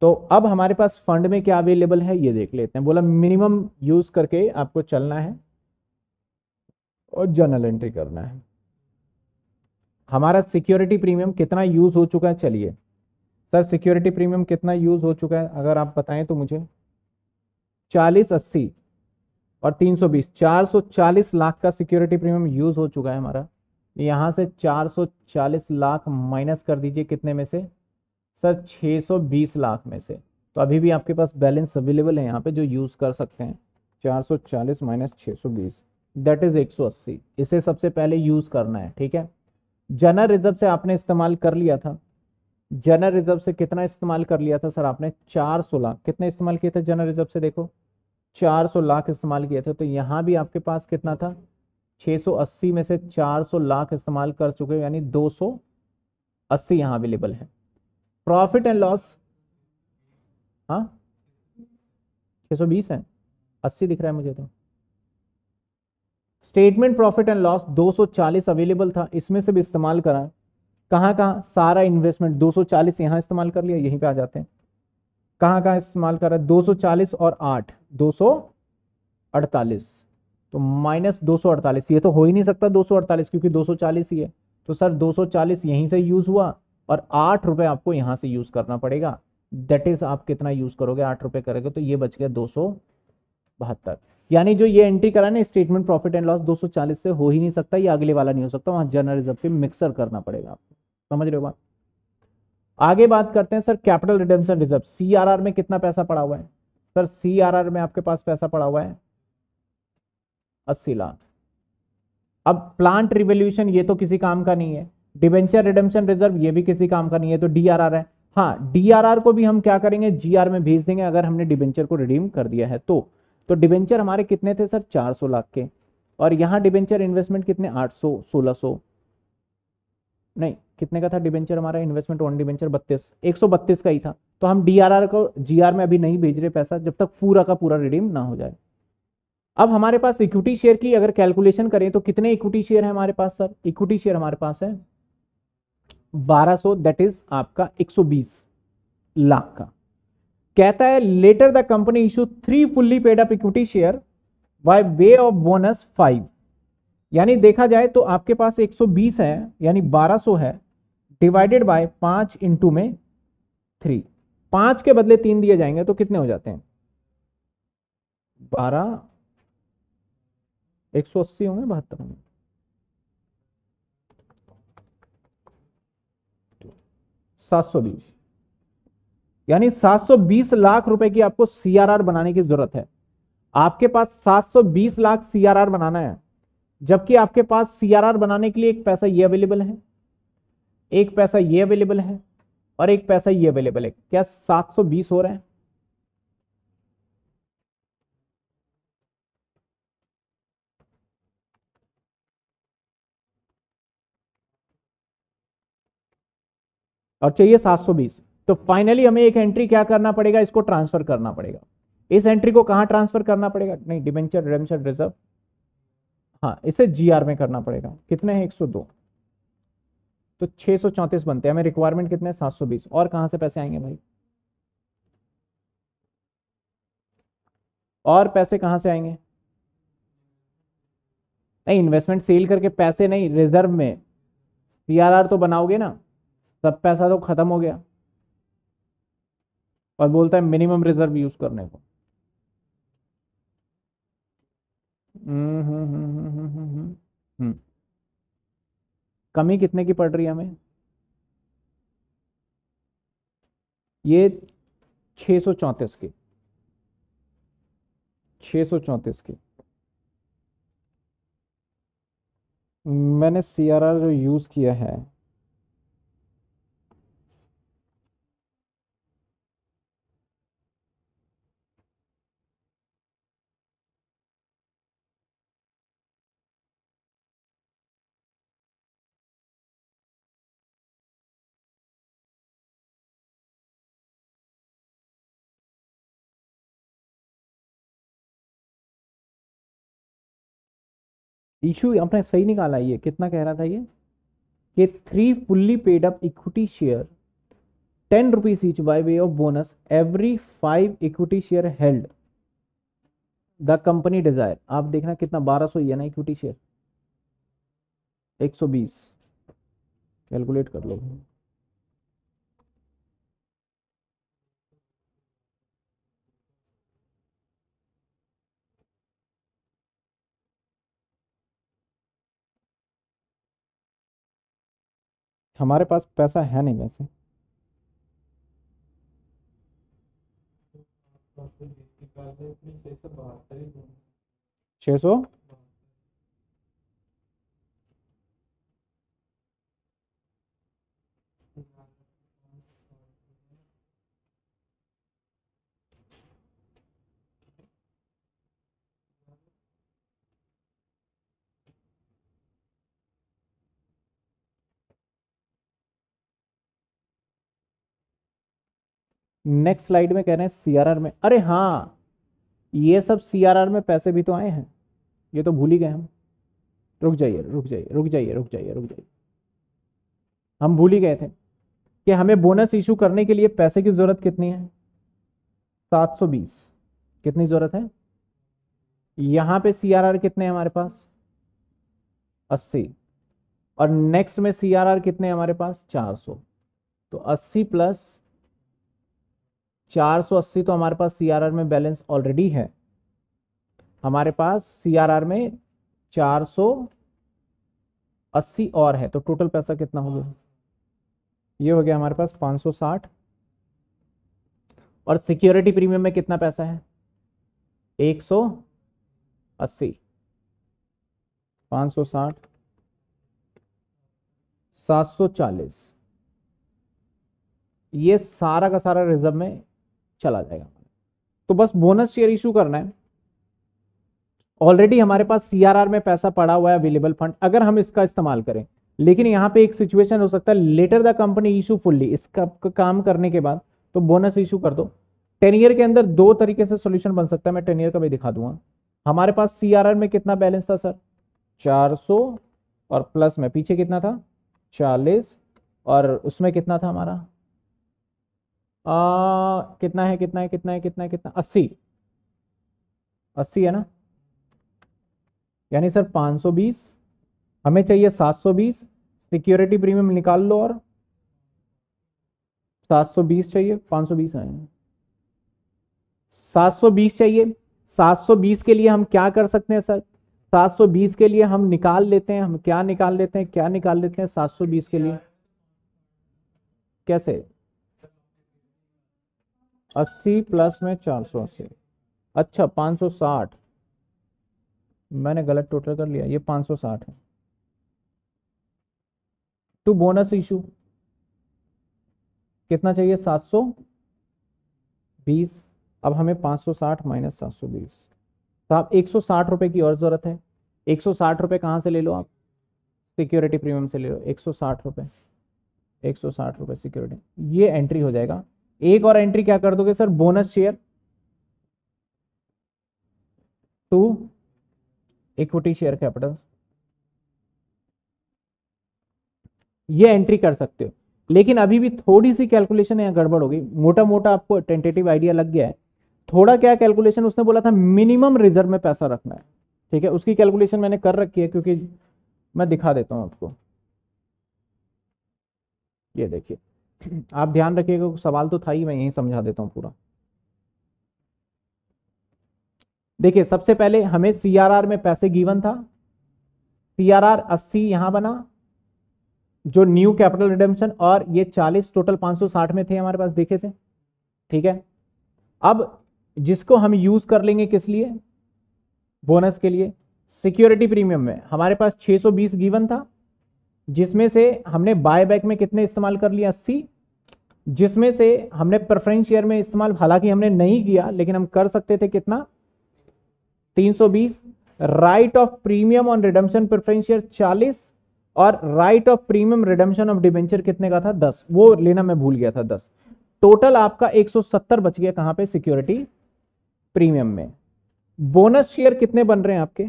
तो अब हमारे पास फंड में क्या अवेलेबल है ये देख लेते हैं बोला मिनिमम यूज करके आपको चलना है और जर्नल एंट्री करना है हमारा सिक्योरिटी प्रीमियम कितना यूज हो चुका है चलिए सर सिक्योरिटी प्रीमियम कितना यूज हो चुका है अगर आप बताएं तो मुझे चालीस अस्सी और तीन सौ बीस चार सौ चालीस लाख का सिक्योरिटी प्रीमियम यूज हो चुका है हमारा यहाँ से 440 लाख माइनस कर दीजिए कितने में से सर 620 लाख में से तो अभी भी आपके पास बैलेंस अवेलेबल है यहाँ पे जो यूज़ कर सकते हैं 440 माइनस छः दैट इज़ 180 इसे सबसे पहले यूज़ करना है ठीक है जनरल रिजर्व से आपने इस्तेमाल कर लिया था जनरल रिजर्व से कितना इस्तेमाल कर लिया था सर आपने चार लाख कितने इस्तेमाल किए थे जनरल रिजर्व से देखो 400 लाख इस्तेमाल किए थे तो यहाँ भी आपके पास कितना था 680 में से 400 लाख इस्तेमाल कर चुके हैं यानी 280 यहां अवेलेबल है प्रॉफिट एंड लॉस हाँ 620 है 80 दिख रहा है मुझे तो statement profit and loss 240 available था इसमें से भी इस्तेमाल करा कहाँ कहाँ सारा इन्वेस्टमेंट 240 यहाँ इस्तेमाल कर लिया यहीं पे आ जाते हैं कहाँ कहाँ इस्तेमाल करा 240 और 8 248 तो माइनस दो सौ अड़तालीस ये तो हो ही नहीं सकता दो सौ अड़तालीस क्योंकि दो सौ चालीस ही है तो सर दो सौ चालीस यहीं से यूज़ हुआ और आठ रुपये आपको यहाँ से यूज़ करना पड़ेगा दैट इज़ आप कितना यूज़ करोगे आठ रुपये करोगे तो ये बच गया दो सौ बहत्तर यानी जो ये एंट्री करा ना स्टेटमेंट प्रॉफिट एंड लॉस 240 से हो ही नहीं सकता ये अगले वाला नहीं हो सकता वहां जर्नल रिजर्व पे मिक्सर करना पड़ेगा आपको समझ रहे हो बात आगे बात करते हैं sir capital redemption reserve CRR में कितना पैसा पड़ा हुआ है सर सीआरआर में आपके पास पैसा पड़ा हुआ है अस्सी लाख अब प्लांट रिवोल्यूशन ये तो किसी काम का नहीं है डिवेंचर रिडम्शन रिजर्व ये भी किसी काम का नहीं है तो डीआरआर है हाँ डीआरआर को भी हम क्या करेंगे जीआर में भेज देंगे अगर हमने डिवेंचर को रिडीम कर दिया है तो तो डिवेंचर हमारे कितने थे सर 400 लाख के और यहाँ डिवेंचर इन्वेस्टमेंट कितने 800 सौ नहीं कितने का था डिवेंचर हमारा इन्वेस्टमेंट ऑन डिवेंचर बत्तीस एक का ही था तो हम डीआरआर को जीआर में अभी नहीं भेज रहे पैसा जब तक पूरा का पूरा रिडीम ना हो जाए अब हमारे पास इक्विटी शेयर की अगर कैलकुलेशन करें तो कितने इक्विटी शेयर है हमारे पास सर इक्विटी शेयर हमारे पास है 1200 दैट इज आपका 120 लाख का कहता है later the company issue three fully paid up equity share by way of bonus five यानी देखा जाए तो आपके पास 120 है यानी 1200 है डिवाइडेड बाय पांच इंटू में थ्री पांच के बदले तीन दिए जाएंगे तो कितने हो जाते हैं बारह एक सौ अस्सी होंगे बहत्तर होंगे सात सौ बीस यानी सात सौ बीस लाख रुपए की आपको सीआरआर बनाने की जरूरत है आपके पास सात सौ बीस लाख सीआरआर बनाना है जबकि आपके पास सीआरआर बनाने के लिए एक पैसा ये अवेलेबल है एक पैसा ये अवेलेबल है और एक पैसा ये अवेलेबल है क्या सात सौ बीस हो रहा है और चाहिए 720 तो फाइनली हमें एक एंट्री क्या करना पड़ेगा इसको ट्रांसफर करना पड़ेगा इस एंट्री को कहां ट्रांसफर करना पड़ेगा नहीं डिबेंचर डिबेंचर रिजर्व हाँ इसे जीआर में करना पड़ेगा कितने हैं 102 तो 634 बनते हैं हमें रिक्वायरमेंट कितने सात सौ और कहां से पैसे आएंगे भाई और पैसे कहां से आएंगे नहीं इन्वेस्टमेंट सेल करके पैसे नहीं रिजर्व में सीआरआर तो बनाओगे ना सब पैसा तो ख़त्म हो गया और बोलता है मिनिमम रिजर्व यूज़ करने को हम्म, हम्म, हम्म, कमी कितने की पड़ रही है हमें ये छह सौ चौंतीस की छह सौ चौंतीस की मैंने सी आर जो यूज़ किया है इशू आपने सही निकाला ये कितना कह रहा था ये कि three fully paid up equity share ten rupees each by way of bonus every five equity share held the company desire आप देखना कितना बारह सौ ना इक्विटी शेयर एक सौ बीस कैलकुलेट कर लो हमारे पास पैसा है नहीं वैसे छः सौ नेक्स्ट स्लाइड में कह रहे हैं सीआरआर में अरे हाँ ये सब सीआरआर में पैसे भी तो आए हैं ये तो भूल ही गए हम रुक जाइए रुक जाइए रुक जाइए रुक जाइए रुक जाइए हम भूल ही गए थे कि हमें बोनस इशू करने के लिए पैसे की जरूरत कितनी है 720 कितनी जरूरत है यहां पे सीआरआर कितने हैं हमारे पास 80 और नेक्स्ट में सीआरआर कितने हमारे पास 400 तो 80 प्लस 480 तो हमारे पास सीआरआर में बैलेंस ऑलरेडी है हमारे पास सीआरआर में 480 और है तो टोटल पैसा कितना हो गया ये हो गया हमारे पास 560 और सिक्योरिटी प्रीमियम में कितना पैसा है 180 560 740 ये सारा का सारा रिजर्व में चला जाएगा तो बस बोनस शेयर इशू करना है ऑलरेडी हमारे पास सीआरआर में पैसा पड़ा हुआ है अवेलेबल फंड अगर हम इसका इस्तेमाल करें लेकिन यहाँ पे एक सिचुएशन हो सकता है later the company issue fully इसका काम करने के बाद तो बोनस इशू कर दो टेन ईयर के अंदर दो तरीके से सोल्यूशन बन सकता है मैं टेन ईयर का भी दिखा दूंगा हमारे पास सी में कितना बैलेंस था सर चार और प्लस में पीछे कितना था चालीस और उसमें कितना था हमारा आ, कितना है कितना है कितना है कितना है कितना अस्सी अस्सी है ना यानी सर 520 हमें चाहिए 720 सिक्योरिटी प्रीमियम निकाल लो और 720 चाहिए 520 आए 720 चाहिए 720 के लिए हम क्या कर सकते हैं सर 720 के लिए हम निकाल लेते हैं हम क्या निकाल लेते हैं क्या निकाल लेते हैं 720 के लिए कैसे अस्सी प्लस में चार सौ अस्सी अच्छा पाँच सौ साठ मैंने गलत टोटल कर लिया ये पाँच सौ साठ है टू बोनस इशू कितना चाहिए सात सौ बीस अब हमें पाँच सौ साठ माइनस सात सौ बीस तो आप एक सौ साठ रुपये की और ज़रूरत है एक सौ साठ रुपये कहाँ से ले लो आप सिक्योरिटी प्रीमियम से ले लो एक सौ साठ रुपये एक सौ साठ रुपये सिक्योरिटी ये एंट्री हो जाएगा एक और एंट्री क्या कर दोगे sir bonus share to equity share capital ये एंट्री कर सकते हो लेकिन अभी भी थोड़ी सी कैलकुलेशन यहां गड़बड़ होगी मोटा मोटा आपको टेंटेटिव आइडिया लग गया है थोड़ा क्या कैलकुलेशन उसने बोला था मिनिमम रिजर्व में पैसा रखना है ठीक है उसकी कैलकुलेशन मैंने कर रखी है क्योंकि मैं दिखा देता हूं आपको ये देखिए आप ध्यान रखिएगा सवाल तो था ही मैं यही समझा देता हूं पूरा देखिए सबसे पहले हमें सीआरआर में पैसे गिवन था सीआरआर 80 यहां बना जो न्यू कैपिटल रिडेम्पशन और ये 40 टोटल 560 में थे हमारे पास देखे थे ठीक है अब जिसको हम यूज कर लेंगे किस लिए बोनस के लिए सिक्योरिटी प्रीमियम में हमारे पास 620 गीवन था जिसमें से हमने बाय बैक में कितने इस्तेमाल कर लिया अस्सी जिसमें से हमने प्रेफरेंस शेयर में इस्तेमाल हालांकि हमने नहीं किया लेकिन हम कर सकते थे कितना 320 write off premium on redemption preference share 40 और write off premium redemption of debenture कितने का था 10 वो लेना मैं भूल गया था 10 टोटल आपका 170 बच गया कहां पे सिक्योरिटी प्रीमियम में बोनस शेयर कितने बन रहे हैं आपके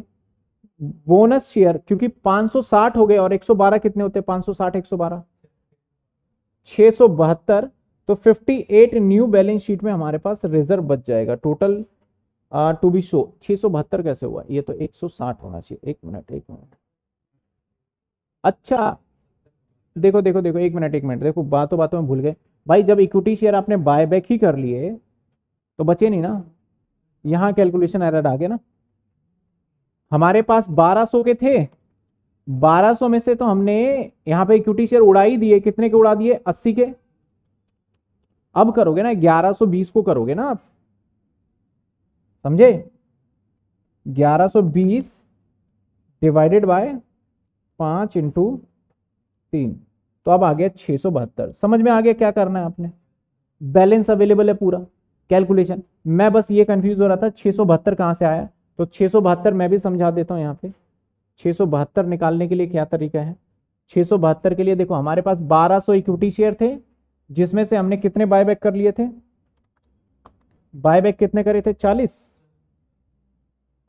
बोनस शेयर क्योंकि 560 हो गए और 112 कितने होते हैं 560 112 672 तो 58 न्यू बैलेंस शीट में हमारे पास रिजर्व बच जाएगा टोटल टू बी शो छह कैसे हुआ ये तो 160 होना चाहिए एक मिनट एक मिनट अच्छा देखो देखो देखो एक मिनट एक मिनट देखो बातों बातों में भूल गए भाई जब इक्विटी शेयर आपने बैक ही कर लिए तो बचे नहीं ना यहाँ कैलकुलेशन एरर आ गया ना हमारे पास 1200 के थे 1200 में से तो हमने यहां पे इक्विटी शेयर उड़ा ही दिए कितने के उड़ा दिए 80 के अब करोगे ना 1120 को करोगे ना आप समझे 1120 डिवाइडेड बाय पांच इंटू तीन तो अब आ गया छह सौ बहत्तर समझ में आ गया क्या करना है आपने बैलेंस अवेलेबल है पूरा कैलकुलेशन मैं बस ये कंफ्यूज हो रहा था छह सौ बहत्तर कहां से आया तो छः मैं भी समझा देता हूँ यहाँ पे छः निकालने के लिए क्या तरीका है छः के लिए देखो हमारे पास 1200 इक्विटी शेयर थे जिसमें से हमने कितने बायबैक कर लिए थे बायबैक कितने करे थे 40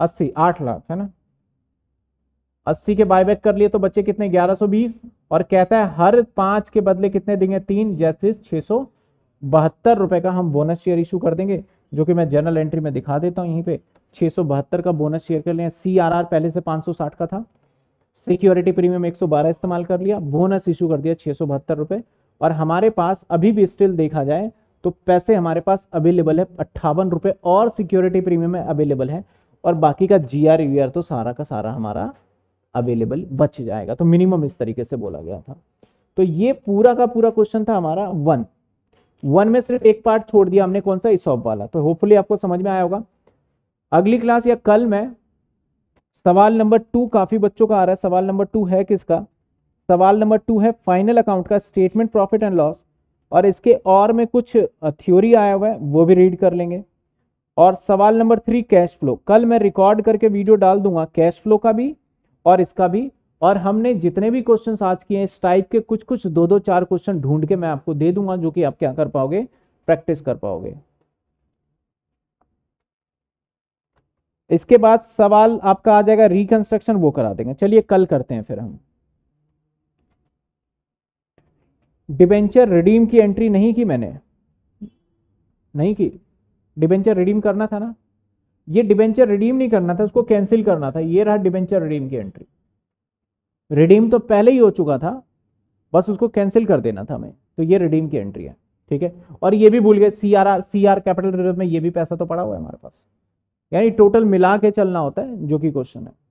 80 आठ लाख है ना 80 के बायबैक कर लिए तो बच्चे कितने 1120 और कहता है हर पांच के बदले कितने देंगे तीन जैसे छः सौ बहत्तर रुपए का हम बोनस शेयर इशू कर देंगे जो कि मैं जनरल एंट्री में दिखा देता हूँ यहीं पे छः का बोनस शेयर कर लिया सी पहले से साठ का था सिक्योरिटी प्रीमियम 112 इस्तेमाल कर लिया बोनस इशू कर दिया छः रुपए और हमारे पास अभी भी स्टिल देखा जाए तो पैसे हमारे पास अवेलेबल है अट्ठावन रुपए और सिक्योरिटी प्रीमियम में अवेलेबल है और बाकी का जी आर यू आर तो सारा का सारा हमारा अवेलेबल बच जाएगा तो मिनिमम इस तरीके से बोला गया था तो ये पूरा का पूरा क्वेश्चन था हमारा वन वन में सिर्फ एक पार्ट छोड़ दिया हमने कौन सा इस वाला तो होपफुली आपको समझ में आया होगा अगली क्लास या कल मैं सवाल नंबर टू काफ़ी बच्चों का आ रहा है सवाल नंबर टू है किसका सवाल नंबर टू है फाइनल अकाउंट का स्टेटमेंट प्रॉफिट एंड लॉस और इसके और में कुछ थ्योरी आया हुआ है वो भी रीड कर लेंगे और सवाल नंबर थ्री कैश फ्लो कल मैं रिकॉर्ड करके वीडियो डाल दूंगा कैश फ्लो का भी और इसका भी और हमने जितने भी क्वेश्चन आज किए हैं इस टाइप के कुछ कुछ दो दो चार क्वेश्चन ढूंढ के मैं आपको दे दूंगा जो कि आप क्या कर पाओगे प्रैक्टिस कर पाओगे इसके बाद सवाल आपका आ जाएगा रिकंस्ट्रक्शन वो करा देंगे चलिए कल करते हैं फिर हम डिबेंचर रिडीम की एंट्री नहीं की मैंने नहीं की डिबेंचर रिडीम करना था ना ये डिबेंचर रिडीम नहीं करना था उसको कैंसिल करना था ये रहा डिबेंचर रिडीम की एंट्री रिडीम तो पहले ही हो चुका था बस उसको कैंसिल कर देना था हमें तो ये रिडीम की एंट्री है ठीक है और ये भी भूल गए C R C R capital reserve में ये भी पैसा तो पड़ा हुआ है हमारे पास यानी टोटल मिला के चलना होता है जो कि क्वेश्चन है